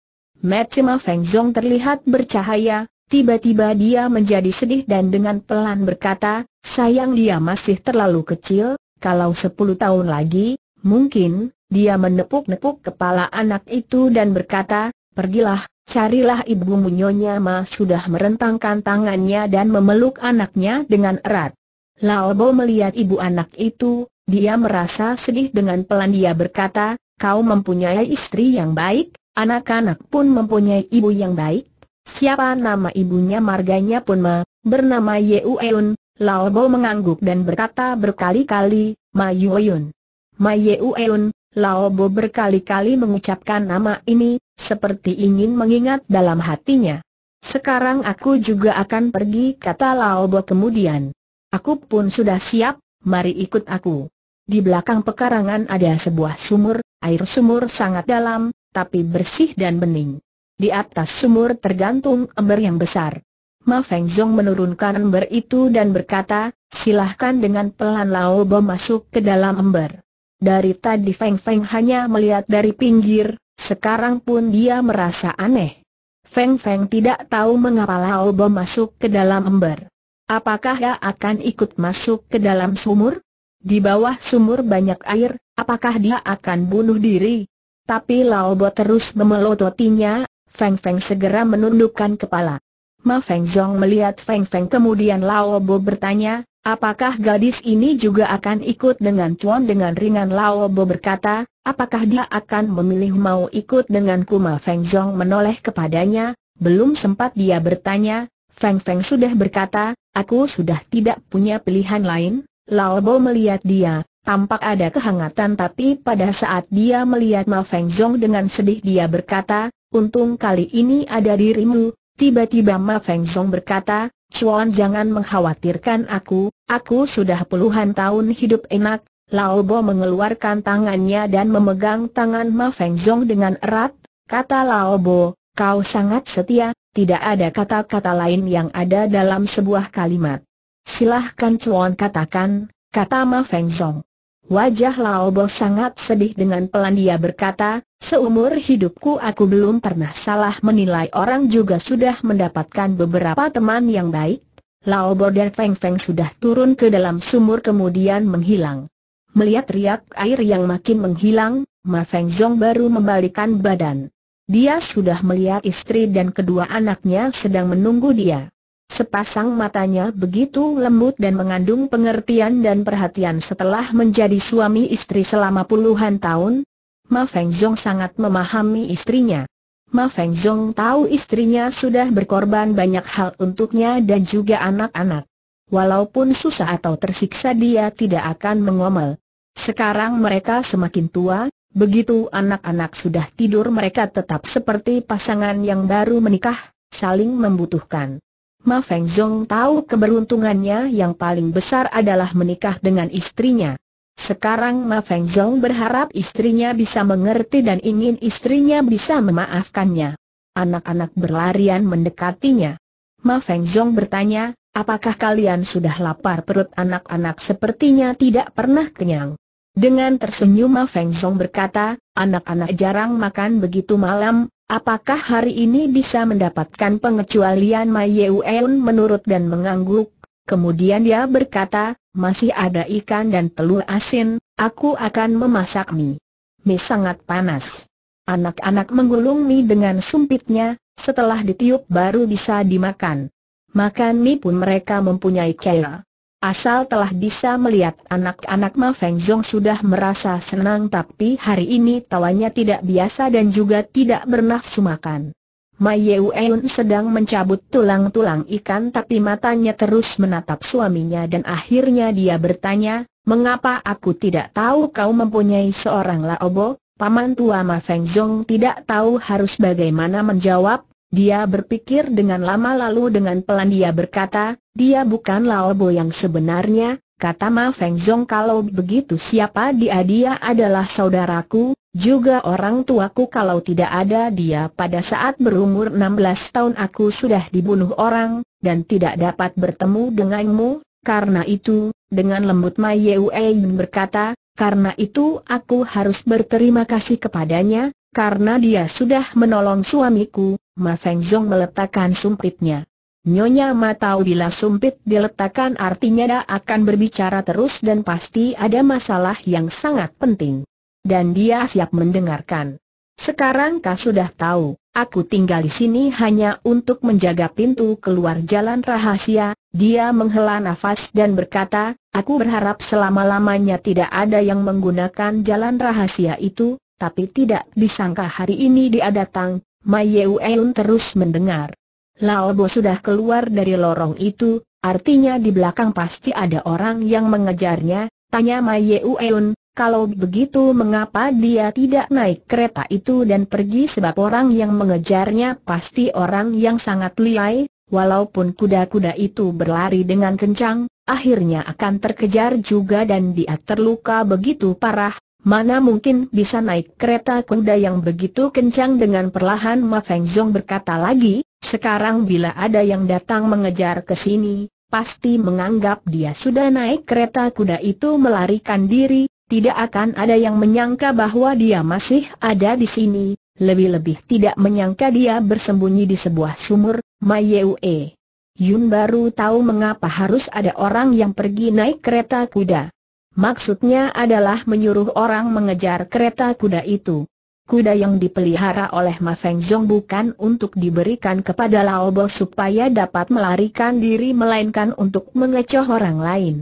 Ma Feng Zhong terlihat bercahaya, tiba-tiba dia menjadi sedih dan dengan pelan berkata, sayang dia masih terlalu kecil, kalau 10 tahun lagi, mungkin, dia menepuk-nepuk kepala anak itu dan berkata, pergilah, carilah ibumu Nyonya Ma sudah merentangkan tangannya dan memeluk anaknya dengan erat. Lao Bo melihat ibu anak itu, dia merasa sedih dengan pelan dia berkata, kau mempunyai istri yang baik, anak-anak pun mempunyai ibu yang baik. Siapa nama ibunya marganya pun ma, bernama Yeuyun. Lao Bo mengangguk dan berkata berkali-kali, Ma Yeuyun. Ma Yeuyun, Lao Bo berkali-kali mengucapkan nama ini, seperti ingin mengingat dalam hatinya. Sekarang aku juga akan pergi kata Lao Bo kemudian. Aku pun sudah siap, mari ikut aku. Di belakang pekarangan ada sebuah sumur, air sumur sangat dalam, tapi bersih dan bening. Di atas sumur tergantung ember yang besar. Ma Feng Zong menurunkan ember itu dan berkata, silahkan dengan pelan Lao Bo masuk ke dalam ember. Dari tadi Feng Feng hanya melihat dari pinggir, sekarang pun dia merasa aneh. Feng Feng tidak tahu mengapa Lao Bo masuk ke dalam ember. Apakah dia akan ikut masuk ke dalam sumur? Di bawah sumur banyak air, apakah dia akan bunuh diri? Tapi Lao Bo terus memelototinya, Feng Feng segera menundukkan kepala. Ma Feng Zhong melihat Feng Feng kemudian Lao Bo bertanya, apakah gadis ini juga akan ikut dengan Chuan dengan ringan Lao Bo berkata, apakah dia akan memilih mau ikut denganku Ma Feng Zhong menoleh kepadanya, belum sempat dia bertanya, Feng Feng sudah berkata, aku sudah tidak punya pilihan lain, Lalbo melihat dia, tampak ada kehangatan tapi pada saat dia melihat Ma Feng Zhong dengan sedih dia berkata, untung kali ini ada dirimu, tiba-tiba Ma Feng Zhong berkata, Chuan jangan mengkhawatirkan aku, aku sudah puluhan tahun hidup enak, Laobo mengeluarkan tangannya dan memegang tangan Ma Feng Zhong dengan erat, kata Laobo, kau sangat setia, tidak ada kata-kata lain yang ada dalam sebuah kalimat. Silahkan Cuan katakan, kata Ma Feng Zong. Wajah Lao Bo sangat sedih dengan pelan dia berkata, seumur hidupku aku belum pernah salah menilai orang juga sudah mendapatkan beberapa teman yang baik. Lao Bo dan Feng Feng sudah turun ke dalam sumur kemudian menghilang. Melihat riak air yang makin menghilang, Ma Feng Zong baru membalikan badan. Dia sudah melihat istri dan kedua anaknya sedang menunggu dia. Sepasang matanya begitu lembut dan mengandung pengertian dan perhatian setelah menjadi suami istri selama puluhan tahun. Ma Feng Zhong sangat memahami istrinya. Ma Feng Zhong tahu istrinya sudah berkorban banyak hal untuknya dan juga anak-anak. Walaupun susah atau tersiksa dia tidak akan mengomel. Sekarang mereka semakin tua, begitu anak-anak sudah tidur mereka tetap seperti pasangan yang baru menikah, saling membutuhkan. Ma Feng Zong tahu keberuntungannya yang paling besar adalah menikah dengan istrinya. Sekarang Ma Feng Zong berharap istrinya bisa mengerti dan ingin istrinya bisa memaafkannya. Anak-anak berlarian mendekatinya. Ma Feng Zong bertanya, apakah kalian sudah lapar perut anak-anak sepertinya tidak pernah kenyang? Dengan tersenyum Ma Feng Zong berkata, anak-anak jarang makan begitu malam, Apakah hari ini bisa mendapatkan pengecualian Ma Yeuen menurut dan mengangguk? Kemudian dia berkata, masih ada ikan dan telur asin, aku akan memasak mie. Mie sangat panas. Anak-anak menggulung mie dengan sumpitnya, setelah ditiup baru bisa dimakan. Makan mie pun mereka mempunyai kaya. Asal telah bisa melihat anak-anak Ma Feng Zhong sudah merasa senang tapi hari ini tawanya tidak biasa dan juga tidak bernafsu makan. Ma Yeun sedang mencabut tulang-tulang ikan tapi matanya terus menatap suaminya dan akhirnya dia bertanya, Mengapa aku tidak tahu kau mempunyai seorang Laobo? Paman tua Ma Feng Zhong tidak tahu harus bagaimana menjawab, dia berpikir dengan lama lalu dengan pelan dia berkata, dia bukan Laobo yang sebenarnya, kata Ma Feng Zhong kalau begitu siapa dia dia adalah saudaraku, juga orang tuaku kalau tidak ada dia pada saat berumur 16 tahun aku sudah dibunuh orang, dan tidak dapat bertemu denganmu, karena itu, dengan lembut Ma Yeuen berkata, karena itu aku harus berterima kasih kepadanya, karena dia sudah menolong suamiku, Ma Feng Zhong meletakkan sumpitnya. Nyonya Ma tahu bila sumpit diletakkan artinya dia akan berbicara terus dan pasti ada masalah yang sangat penting. Dan dia siap mendengarkan. Sekarang kau sudah tahu, aku tinggal di sini hanya untuk menjaga pintu keluar jalan rahasia, dia menghela nafas dan berkata, aku berharap selama-lamanya tidak ada yang menggunakan jalan rahasia itu, tapi tidak disangka hari ini dia datang, Ma Eun terus mendengar. Lao sudah keluar dari lorong itu, artinya di belakang pasti ada orang yang mengejarnya, tanya Ma Eun, kalau begitu mengapa dia tidak naik kereta itu dan pergi sebab orang yang mengejarnya pasti orang yang sangat liai, walaupun kuda-kuda itu berlari dengan kencang, akhirnya akan terkejar juga dan dia terluka begitu parah, Mana mungkin bisa naik kereta kuda yang begitu kencang dengan perlahan Ma Feng Zhong berkata lagi, sekarang bila ada yang datang mengejar ke sini, pasti menganggap dia sudah naik kereta kuda itu melarikan diri, tidak akan ada yang menyangka bahwa dia masih ada di sini, lebih-lebih tidak menyangka dia bersembunyi di sebuah sumur, Ma Yue. Yun baru tahu mengapa harus ada orang yang pergi naik kereta kuda. Maksudnya adalah menyuruh orang mengejar kereta kuda itu. Kuda yang dipelihara oleh Ma Feng Zhong bukan untuk diberikan kepada Lao Bo supaya dapat melarikan diri melainkan untuk mengecoh orang lain.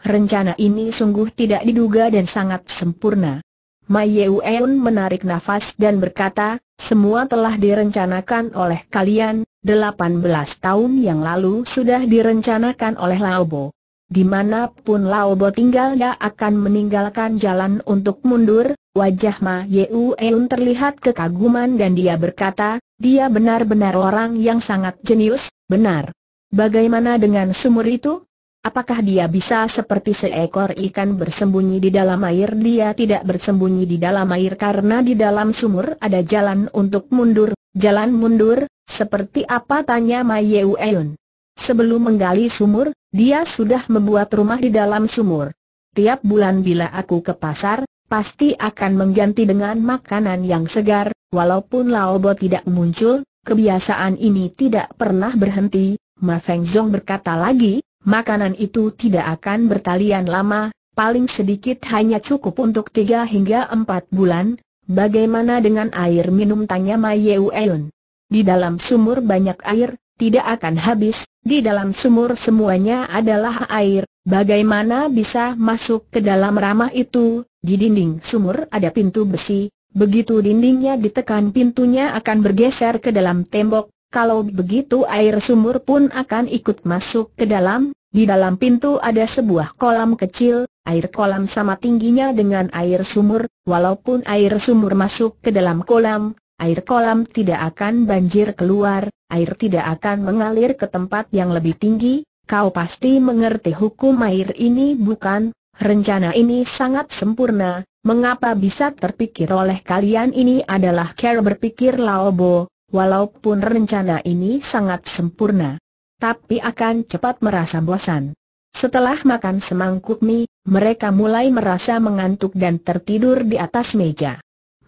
Rencana ini sungguh tidak diduga dan sangat sempurna. Ma Yeun menarik nafas dan berkata, semua telah direncanakan oleh kalian, 18 tahun yang lalu sudah direncanakan oleh Lao Bo. Dimanapun Laobo tinggal dia akan meninggalkan jalan untuk mundur, wajah Ma Yeu Eun terlihat kekaguman dan dia berkata, dia benar-benar orang yang sangat jenius, benar. Bagaimana dengan sumur itu? Apakah dia bisa seperti seekor ikan bersembunyi di dalam air? Dia tidak bersembunyi di dalam air karena di dalam sumur ada jalan untuk mundur, jalan mundur, seperti apa tanya Ma Yeu Eun. Sebelum menggali sumur, dia sudah membuat rumah di dalam sumur. Tiap bulan bila aku ke pasar, pasti akan mengganti dengan makanan yang segar, walaupun Laobo tidak muncul, kebiasaan ini tidak pernah berhenti. Ma Feng Zong berkata lagi, makanan itu tidak akan bertalian lama, paling sedikit hanya cukup untuk 3 hingga 4 bulan. Bagaimana dengan air minum tanya Ma Eun. Di dalam sumur banyak air, tidak akan habis, di dalam sumur semuanya adalah air, bagaimana bisa masuk ke dalam ramah itu, di dinding sumur ada pintu besi, begitu dindingnya ditekan pintunya akan bergeser ke dalam tembok, kalau begitu air sumur pun akan ikut masuk ke dalam, di dalam pintu ada sebuah kolam kecil, air kolam sama tingginya dengan air sumur, walaupun air sumur masuk ke dalam kolam, air kolam tidak akan banjir keluar, air tidak akan mengalir ke tempat yang lebih tinggi, kau pasti mengerti hukum air ini bukan? Rencana ini sangat sempurna, mengapa bisa terpikir oleh kalian ini adalah cara berpikir Laobo, walaupun rencana ini sangat sempurna. Tapi akan cepat merasa bosan. Setelah makan semangkuk mie, mereka mulai merasa mengantuk dan tertidur di atas meja.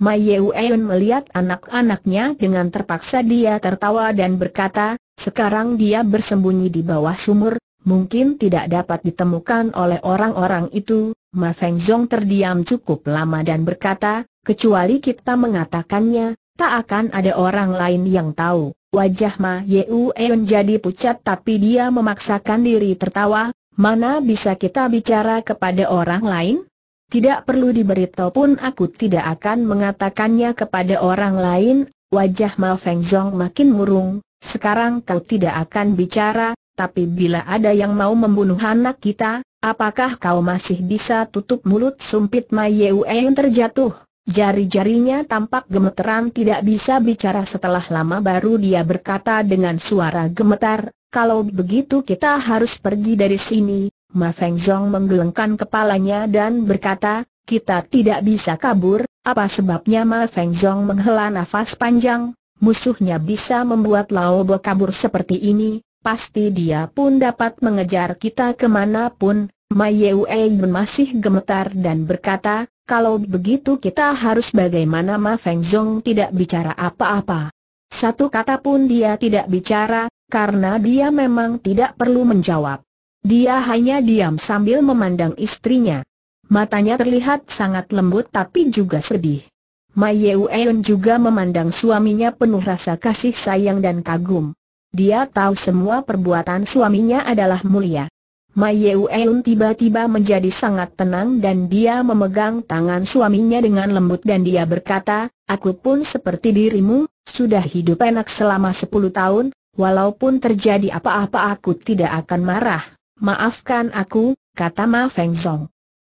Ma Yeun melihat anak-anaknya dengan terpaksa dia tertawa dan berkata, sekarang dia bersembunyi di bawah sumur, mungkin tidak dapat ditemukan oleh orang-orang itu. Ma Feng Zhong terdiam cukup lama dan berkata, kecuali kita mengatakannya, tak akan ada orang lain yang tahu. Wajah Ma Yeun jadi pucat tapi dia memaksakan diri tertawa, mana bisa kita bicara kepada orang lain? Tidak perlu diberitahu pun aku tidak akan mengatakannya kepada orang lain, wajah Ma Feng Zhong makin murung, sekarang kau tidak akan bicara, tapi bila ada yang mau membunuh anak kita, apakah kau masih bisa tutup mulut sumpit Ma yang terjatuh? Jari-jarinya tampak gemeteran tidak bisa bicara setelah lama baru dia berkata dengan suara gemetar, kalau begitu kita harus pergi dari sini, Ma Feng Zhong menggelengkan kepalanya dan berkata, kita tidak bisa kabur, apa sebabnya Ma Feng Zhong menghela nafas panjang, musuhnya bisa membuat Lao Bo kabur seperti ini, pasti dia pun dapat mengejar kita kemanapun. Ma Yue masih gemetar dan berkata, kalau begitu kita harus bagaimana Ma Feng Zhong tidak bicara apa-apa. Satu kata pun dia tidak bicara, karena dia memang tidak perlu menjawab. Dia hanya diam sambil memandang istrinya. Matanya terlihat sangat lembut tapi juga sedih. Mai Yeuen juga memandang suaminya penuh rasa kasih sayang dan kagum. Dia tahu semua perbuatan suaminya adalah mulia. Mai Yeuen tiba-tiba menjadi sangat tenang dan dia memegang tangan suaminya dengan lembut dan dia berkata, Aku pun seperti dirimu, sudah hidup enak selama 10 tahun, walaupun terjadi apa-apa aku tidak akan marah. Maafkan aku, kata Ma Feng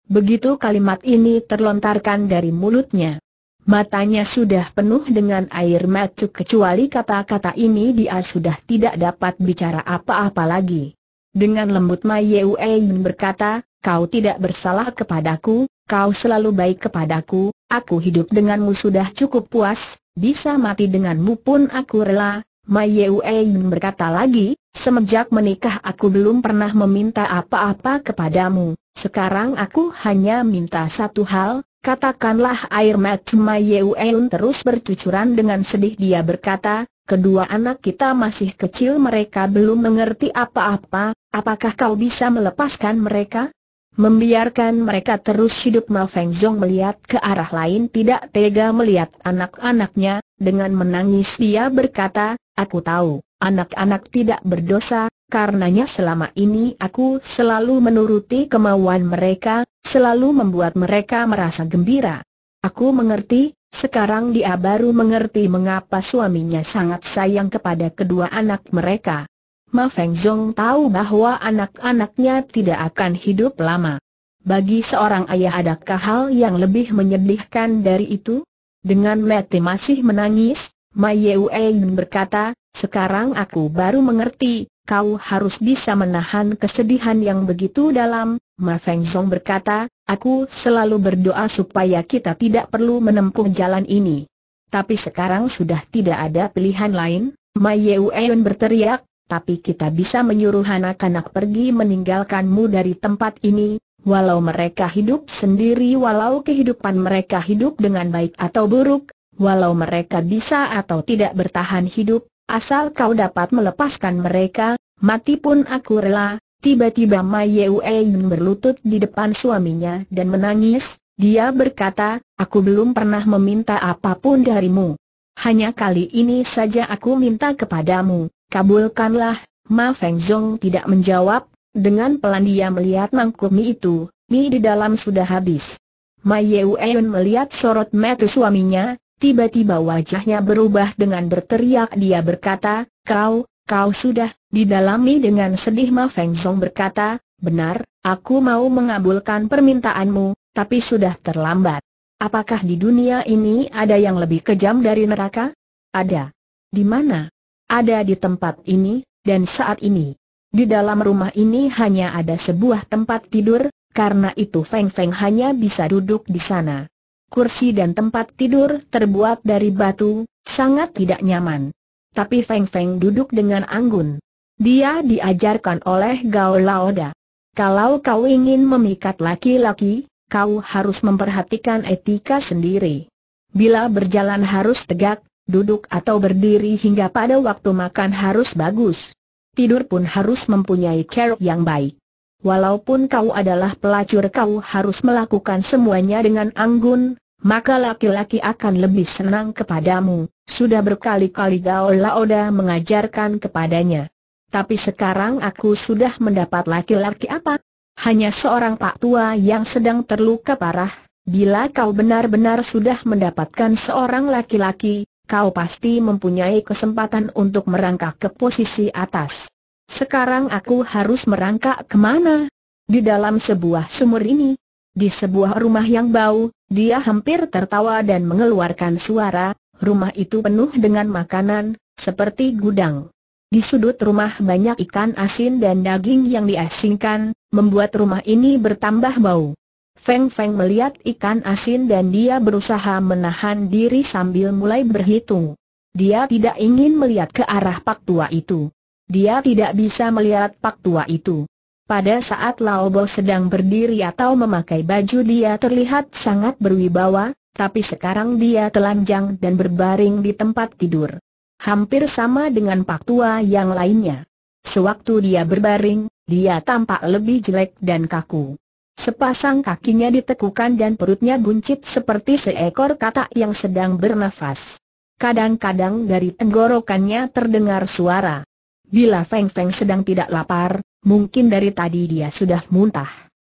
Begitu kalimat ini terlontarkan dari mulutnya. Matanya sudah penuh dengan air mata kecuali kata-kata ini dia sudah tidak dapat bicara apa-apa lagi. Dengan lembut Ma Yue berkata, kau tidak bersalah kepadaku, kau selalu baik kepadaku, aku hidup denganmu sudah cukup puas, bisa mati denganmu pun aku rela. Ma Yue berkata lagi, Semenjak menikah aku belum pernah meminta apa-apa kepadamu, sekarang aku hanya minta satu hal, katakanlah air mata Yeun terus bercucuran dengan sedih dia berkata, kedua anak kita masih kecil mereka belum mengerti apa-apa, apakah kau bisa melepaskan mereka? Membiarkan mereka terus hidup Ma Feng Zhong melihat ke arah lain tidak tega melihat anak-anaknya, dengan menangis dia berkata, aku tahu, Anak-anak tidak berdosa, karenanya selama ini aku selalu menuruti kemauan mereka, selalu membuat mereka merasa gembira. Aku mengerti, sekarang dia baru mengerti mengapa suaminya sangat sayang kepada kedua anak mereka. Ma Feng Zong tahu bahwa anak-anaknya tidak akan hidup lama. Bagi seorang ayah adakah hal yang lebih menyedihkan dari itu? Dengan Mete masih menangis, Mayueng berkata, sekarang aku baru mengerti, kau harus bisa menahan kesedihan yang begitu dalam. Ma Feng berkata, aku selalu berdoa supaya kita tidak perlu menempuh jalan ini. Tapi sekarang sudah tidak ada pilihan lain, Ma Yuen berteriak, tapi kita bisa menyuruh anak-anak pergi meninggalkanmu dari tempat ini, walau mereka hidup sendiri walau kehidupan mereka hidup dengan baik atau buruk, walau mereka bisa atau tidak bertahan hidup, asal kau dapat melepaskan mereka, mati pun aku rela. Tiba-tiba Ma Yue Yun berlutut di depan suaminya dan menangis, dia berkata, aku belum pernah meminta apapun darimu. Hanya kali ini saja aku minta kepadamu, kabulkanlah, Ma Feng Zhong tidak menjawab, dengan pelan dia melihat mangkuk mie itu, mie di dalam sudah habis. Ma Yue Yun melihat sorot mata suaminya, Tiba-tiba wajahnya berubah dengan berteriak dia berkata, kau, kau sudah, didalami dengan sedih Ma Feng Zong berkata, benar, aku mau mengabulkan permintaanmu, tapi sudah terlambat. Apakah di dunia ini ada yang lebih kejam dari neraka? Ada. Di mana? Ada di tempat ini, dan saat ini. Di dalam rumah ini hanya ada sebuah tempat tidur, karena itu Feng Feng hanya bisa duduk di sana kursi dan tempat tidur terbuat dari batu, sangat tidak nyaman. Tapi Feng Feng duduk dengan anggun. Dia diajarkan oleh Gao Laoda. Kalau kau ingin memikat laki-laki, kau harus memperhatikan etika sendiri. Bila berjalan harus tegak, duduk atau berdiri hingga pada waktu makan harus bagus. Tidur pun harus mempunyai care yang baik. Walaupun kau adalah pelacur kau harus melakukan semuanya dengan anggun, maka laki-laki akan lebih senang kepadamu. Sudah berkali-kali Gao Laoda mengajarkan kepadanya. Tapi sekarang aku sudah mendapat laki-laki apa? Hanya seorang pak tua yang sedang terluka parah. Bila kau benar-benar sudah mendapatkan seorang laki-laki, kau pasti mempunyai kesempatan untuk merangkak ke posisi atas. Sekarang aku harus merangkak kemana? Di dalam sebuah sumur ini, di sebuah rumah yang bau, dia hampir tertawa dan mengeluarkan suara, rumah itu penuh dengan makanan, seperti gudang. Di sudut rumah banyak ikan asin dan daging yang diasingkan, membuat rumah ini bertambah bau. Feng Feng melihat ikan asin dan dia berusaha menahan diri sambil mulai berhitung. Dia tidak ingin melihat ke arah pak tua itu. Dia tidak bisa melihat pak tua itu. Pada saat Laobo sedang berdiri atau memakai baju dia terlihat sangat berwibawa, tapi sekarang dia telanjang dan berbaring di tempat tidur. Hampir sama dengan pak tua yang lainnya. Sewaktu dia berbaring, dia tampak lebih jelek dan kaku. Sepasang kakinya ditekukan dan perutnya buncit seperti seekor katak yang sedang bernafas. Kadang-kadang dari tenggorokannya terdengar suara. Bila Feng Feng sedang tidak lapar, Mungkin dari tadi dia sudah muntah.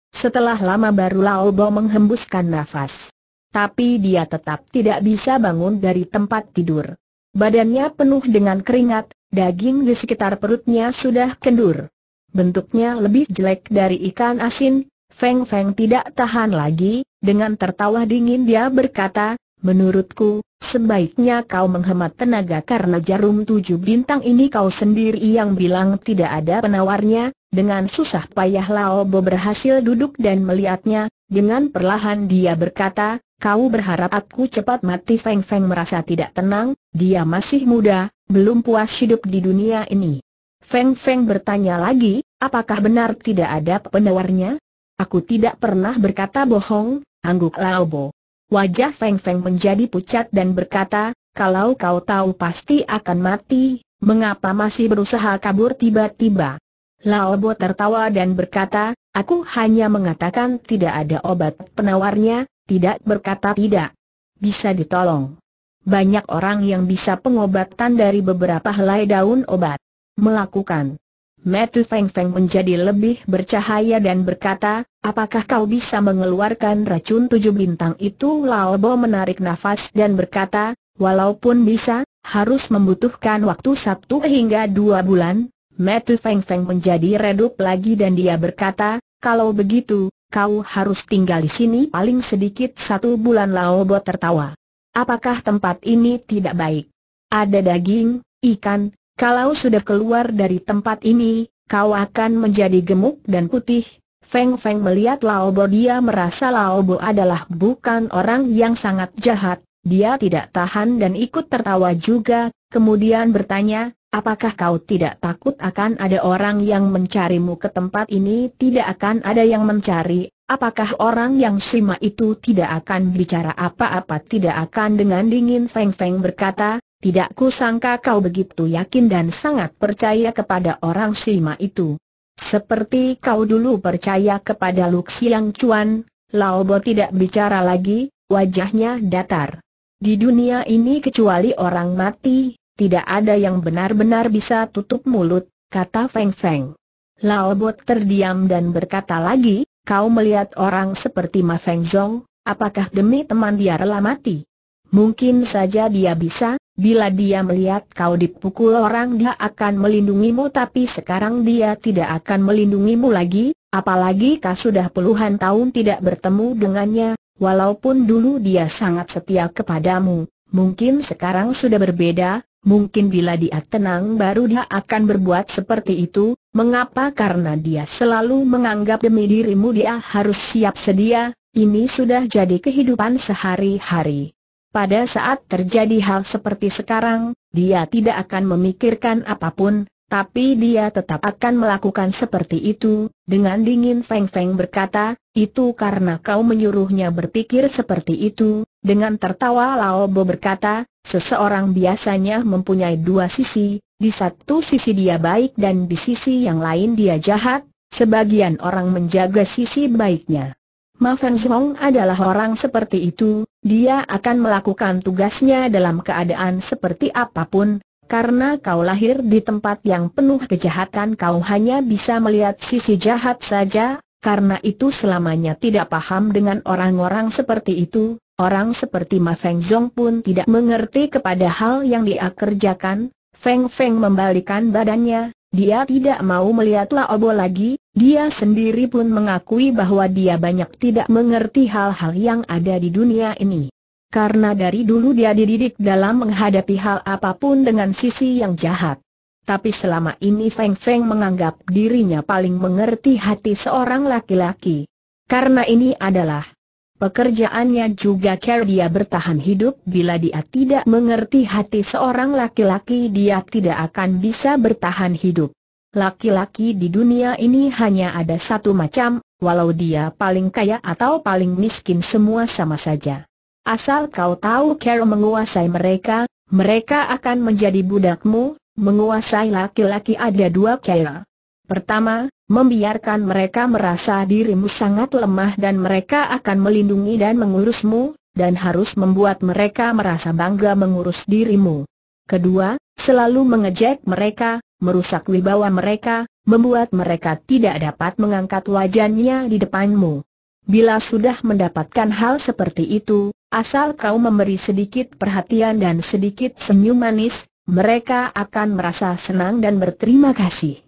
Setelah lama baru Lao Bo menghembuskan nafas. Tapi dia tetap tidak bisa bangun dari tempat tidur. Badannya penuh dengan keringat, daging di sekitar perutnya sudah kendur. Bentuknya lebih jelek dari ikan asin, Feng Feng tidak tahan lagi, dengan tertawa dingin dia berkata, Menurutku, sebaiknya kau menghemat tenaga karena jarum tujuh bintang ini kau sendiri yang bilang tidak ada penawarnya, dengan susah payah Lao Bo berhasil duduk dan melihatnya, dengan perlahan dia berkata, kau berharap aku cepat mati Feng Feng merasa tidak tenang, dia masih muda, belum puas hidup di dunia ini. Feng Feng bertanya lagi, apakah benar tidak ada penawarnya? Aku tidak pernah berkata bohong, angguk Lao Bo. Wajah Feng Feng menjadi pucat dan berkata, kalau kau tahu pasti akan mati, mengapa masih berusaha kabur tiba tiba Lao Bo tertawa dan berkata, aku hanya mengatakan tidak ada obat penawarnya, tidak berkata tidak. Bisa ditolong. Banyak orang yang bisa pengobatan dari beberapa helai daun obat. Melakukan. Metu Feng Feng menjadi lebih bercahaya dan berkata, Apakah kau bisa mengeluarkan racun tujuh bintang itu? Laobo menarik nafas dan berkata, walaupun bisa, harus membutuhkan waktu satu hingga dua bulan. Metu Feng Feng menjadi redup lagi dan dia berkata, kalau begitu, kau harus tinggal di sini paling sedikit satu bulan. Laobo tertawa. Apakah tempat ini tidak baik? Ada daging, ikan, kalau sudah keluar dari tempat ini, kau akan menjadi gemuk dan putih, Feng Feng melihat Lao Bo dia merasa Lao Bo adalah bukan orang yang sangat jahat, dia tidak tahan dan ikut tertawa juga, kemudian bertanya, apakah kau tidak takut akan ada orang yang mencarimu ke tempat ini tidak akan ada yang mencari, apakah orang yang sima itu tidak akan bicara apa-apa tidak akan dengan dingin Feng Feng berkata, tidak kusangka kau begitu yakin dan sangat percaya kepada orang sima itu. Seperti kau dulu percaya kepada Luk Siang Chuan, Laobo tidak bicara lagi, wajahnya datar. Di dunia ini kecuali orang mati, tidak ada yang benar-benar bisa tutup mulut, kata Feng Feng. Laobo terdiam dan berkata lagi, kau melihat orang seperti Ma Feng Zhong, apakah demi teman dia rela mati? Mungkin saja dia bisa, bila dia melihat kau dipukul orang dia akan melindungimu tapi sekarang dia tidak akan melindungimu lagi, apalagi kau sudah puluhan tahun tidak bertemu dengannya, walaupun dulu dia sangat setia kepadamu. Mungkin sekarang sudah berbeda, mungkin bila dia tenang baru dia akan berbuat seperti itu, mengapa karena dia selalu menganggap demi dirimu dia harus siap sedia, ini sudah jadi kehidupan sehari-hari. Pada saat terjadi hal seperti sekarang, dia tidak akan memikirkan apapun, tapi dia tetap akan melakukan seperti itu, dengan dingin Feng Feng berkata, itu karena kau menyuruhnya berpikir seperti itu, dengan tertawa Lao Bo berkata, seseorang biasanya mempunyai dua sisi, di satu sisi dia baik dan di sisi yang lain dia jahat, sebagian orang menjaga sisi baiknya. Ma Feng Hong adalah orang seperti itu, dia akan melakukan tugasnya dalam keadaan seperti apapun, karena kau lahir di tempat yang penuh kejahatan kau hanya bisa melihat sisi jahat saja, karena itu selamanya tidak paham dengan orang-orang seperti itu, orang seperti Ma Feng Zhong pun tidak mengerti kepada hal yang dia kerjakan, Feng Feng membalikan badannya, dia tidak mau melihat Laobo lagi, dia sendiri pun mengakui bahwa dia banyak tidak mengerti hal-hal yang ada di dunia ini. Karena dari dulu dia dididik dalam menghadapi hal apapun dengan sisi yang jahat. Tapi selama ini Feng Feng menganggap dirinya paling mengerti hati seorang laki-laki. Karena ini adalah Pekerjaannya juga care dia bertahan hidup bila dia tidak mengerti hati seorang laki-laki dia tidak akan bisa bertahan hidup. Laki-laki di dunia ini hanya ada satu macam, walau dia paling kaya atau paling miskin semua sama saja. Asal kau tahu care menguasai mereka, mereka akan menjadi budakmu, menguasai laki-laki ada dua care. Pertama, membiarkan mereka merasa dirimu sangat lemah dan mereka akan melindungi dan mengurusmu, dan harus membuat mereka merasa bangga mengurus dirimu. Kedua, selalu mengejek mereka, merusak wibawa mereka, membuat mereka tidak dapat mengangkat wajannya di depanmu. Bila sudah mendapatkan hal seperti itu, asal kau memberi sedikit perhatian dan sedikit senyum manis, mereka akan merasa senang dan berterima kasih.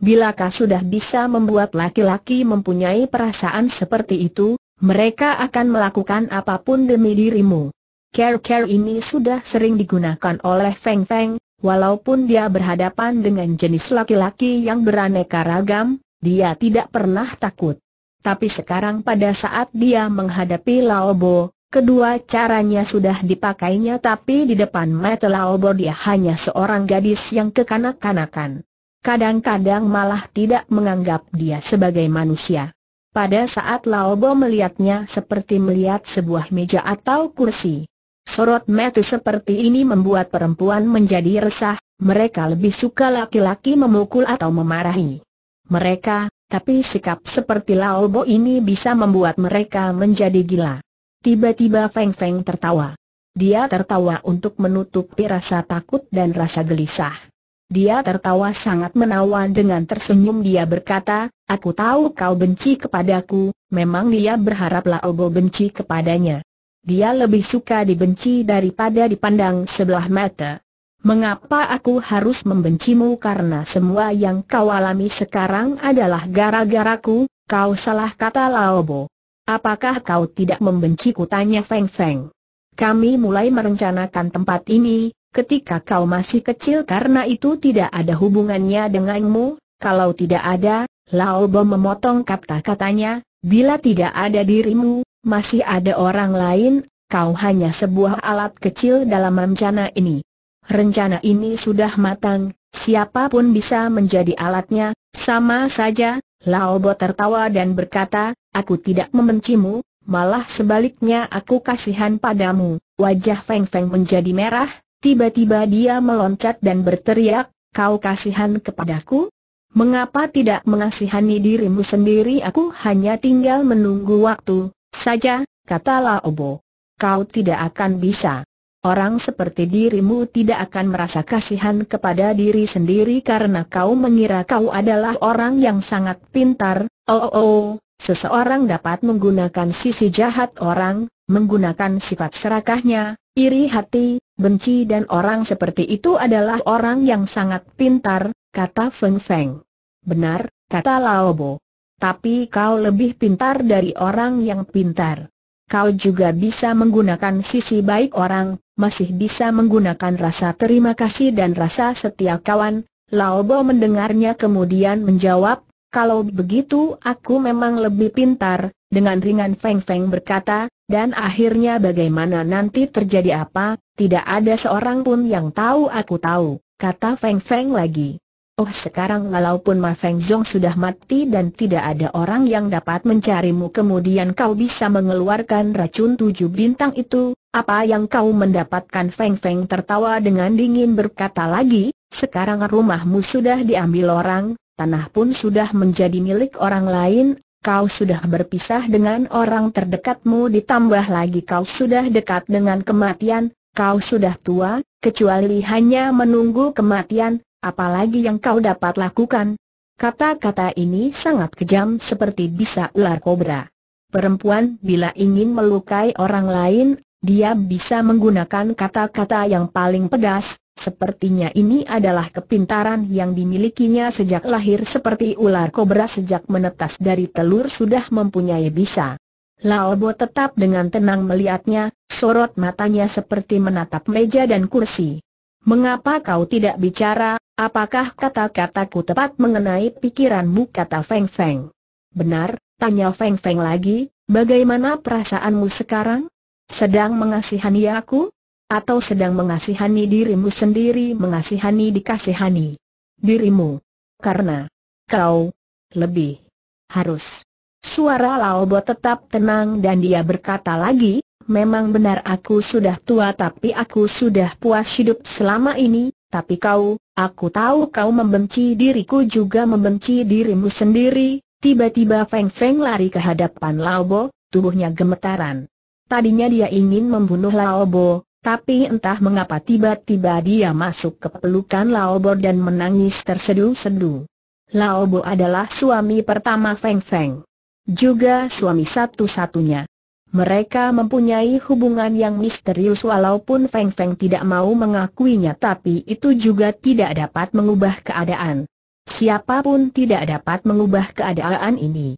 Bilakah sudah bisa membuat laki-laki mempunyai perasaan seperti itu, mereka akan melakukan apapun demi dirimu. Care-care ini sudah sering digunakan oleh Feng Feng, walaupun dia berhadapan dengan jenis laki-laki yang beraneka ragam, dia tidak pernah takut. Tapi sekarang pada saat dia menghadapi Laobo, kedua caranya sudah dipakainya tapi di depan mata Laobo dia hanya seorang gadis yang kekanak-kanakan kadang-kadang malah tidak menganggap dia sebagai manusia. Pada saat Laobo melihatnya seperti melihat sebuah meja atau kursi. Sorot mata seperti ini membuat perempuan menjadi resah, mereka lebih suka laki-laki memukul atau memarahi. Mereka, tapi sikap seperti Laobo ini bisa membuat mereka menjadi gila. Tiba-tiba Feng Feng tertawa. Dia tertawa untuk menutupi rasa takut dan rasa gelisah. Dia tertawa sangat menawan dengan tersenyum dia berkata, Aku tahu kau benci kepadaku, memang dia berharap Laobo benci kepadanya. Dia lebih suka dibenci daripada dipandang sebelah mata. Mengapa aku harus membencimu karena semua yang kau alami sekarang adalah gara-garaku, kau salah kata Laobo. Apakah kau tidak membenciku tanya Feng Feng? Kami mulai merencanakan tempat ini, ketika kau masih kecil karena itu tidak ada hubungannya denganmu, kalau tidak ada, Lao Bo memotong kata-katanya, bila tidak ada dirimu, masih ada orang lain, kau hanya sebuah alat kecil dalam rencana ini. Rencana ini sudah matang, siapapun bisa menjadi alatnya, sama saja, Lao Bo tertawa dan berkata, aku tidak membencimu, malah sebaliknya aku kasihan padamu. Wajah Feng Feng menjadi merah, Tiba-tiba dia meloncat dan berteriak, kau kasihan kepadaku? Mengapa tidak mengasihani dirimu sendiri aku hanya tinggal menunggu waktu, saja, kata Laobo. Kau tidak akan bisa. Orang seperti dirimu tidak akan merasa kasihan kepada diri sendiri karena kau mengira kau adalah orang yang sangat pintar, oh oh oh, seseorang dapat menggunakan sisi jahat orang, menggunakan sifat serakahnya, iri hati, Benci dan orang seperti itu adalah orang yang sangat pintar, kata Feng Feng. Benar, kata Laobo. Tapi kau lebih pintar dari orang yang pintar. Kau juga bisa menggunakan sisi baik orang, masih bisa menggunakan rasa terima kasih dan rasa setia kawan. Laobo mendengarnya kemudian menjawab, kalau begitu aku memang lebih pintar, dengan ringan Feng Feng berkata, dan akhirnya bagaimana nanti terjadi apa, tidak ada seorang pun yang tahu aku tahu, kata Feng Feng lagi. Oh sekarang walaupun Ma Feng Zhong sudah mati dan tidak ada orang yang dapat mencarimu kemudian kau bisa mengeluarkan racun tujuh bintang itu, apa yang kau mendapatkan Feng Feng tertawa dengan dingin berkata lagi, sekarang rumahmu sudah diambil orang, tanah pun sudah menjadi milik orang lain, kau sudah berpisah dengan orang terdekatmu ditambah lagi kau sudah dekat dengan kematian, kau sudah tua, kecuali hanya menunggu kematian, apalagi yang kau dapat lakukan. Kata-kata ini sangat kejam seperti bisa ular kobra. Perempuan bila ingin melukai orang lain, dia bisa menggunakan kata-kata yang paling pedas, Sepertinya ini adalah kepintaran yang dimilikinya sejak lahir seperti ular kobra sejak menetas dari telur sudah mempunyai bisa. Laobo tetap dengan tenang melihatnya, sorot matanya seperti menatap meja dan kursi. Mengapa kau tidak bicara, apakah kata-kataku tepat mengenai pikiranmu kata Feng Feng? Benar, tanya Feng Feng lagi, bagaimana perasaanmu sekarang? Sedang mengasihani aku? Atau sedang mengasihani dirimu sendiri mengasihani dikasihani dirimu. Karena kau lebih harus. Suara Laobo tetap tenang dan dia berkata lagi, memang benar aku sudah tua tapi aku sudah puas hidup selama ini, tapi kau, aku tahu kau membenci diriku juga membenci dirimu sendiri, tiba-tiba Feng Feng lari ke hadapan Laobo, tubuhnya gemetaran. Tadinya dia ingin membunuh Laobo, tapi entah mengapa tiba-tiba dia masuk ke pelukan Laobo dan menangis tersedu-sedu. Laobo adalah suami pertama Feng Feng. Juga suami satu-satunya. Mereka mempunyai hubungan yang misterius walaupun Feng Feng tidak mau mengakuinya tapi itu juga tidak dapat mengubah keadaan. Siapapun tidak dapat mengubah keadaan ini.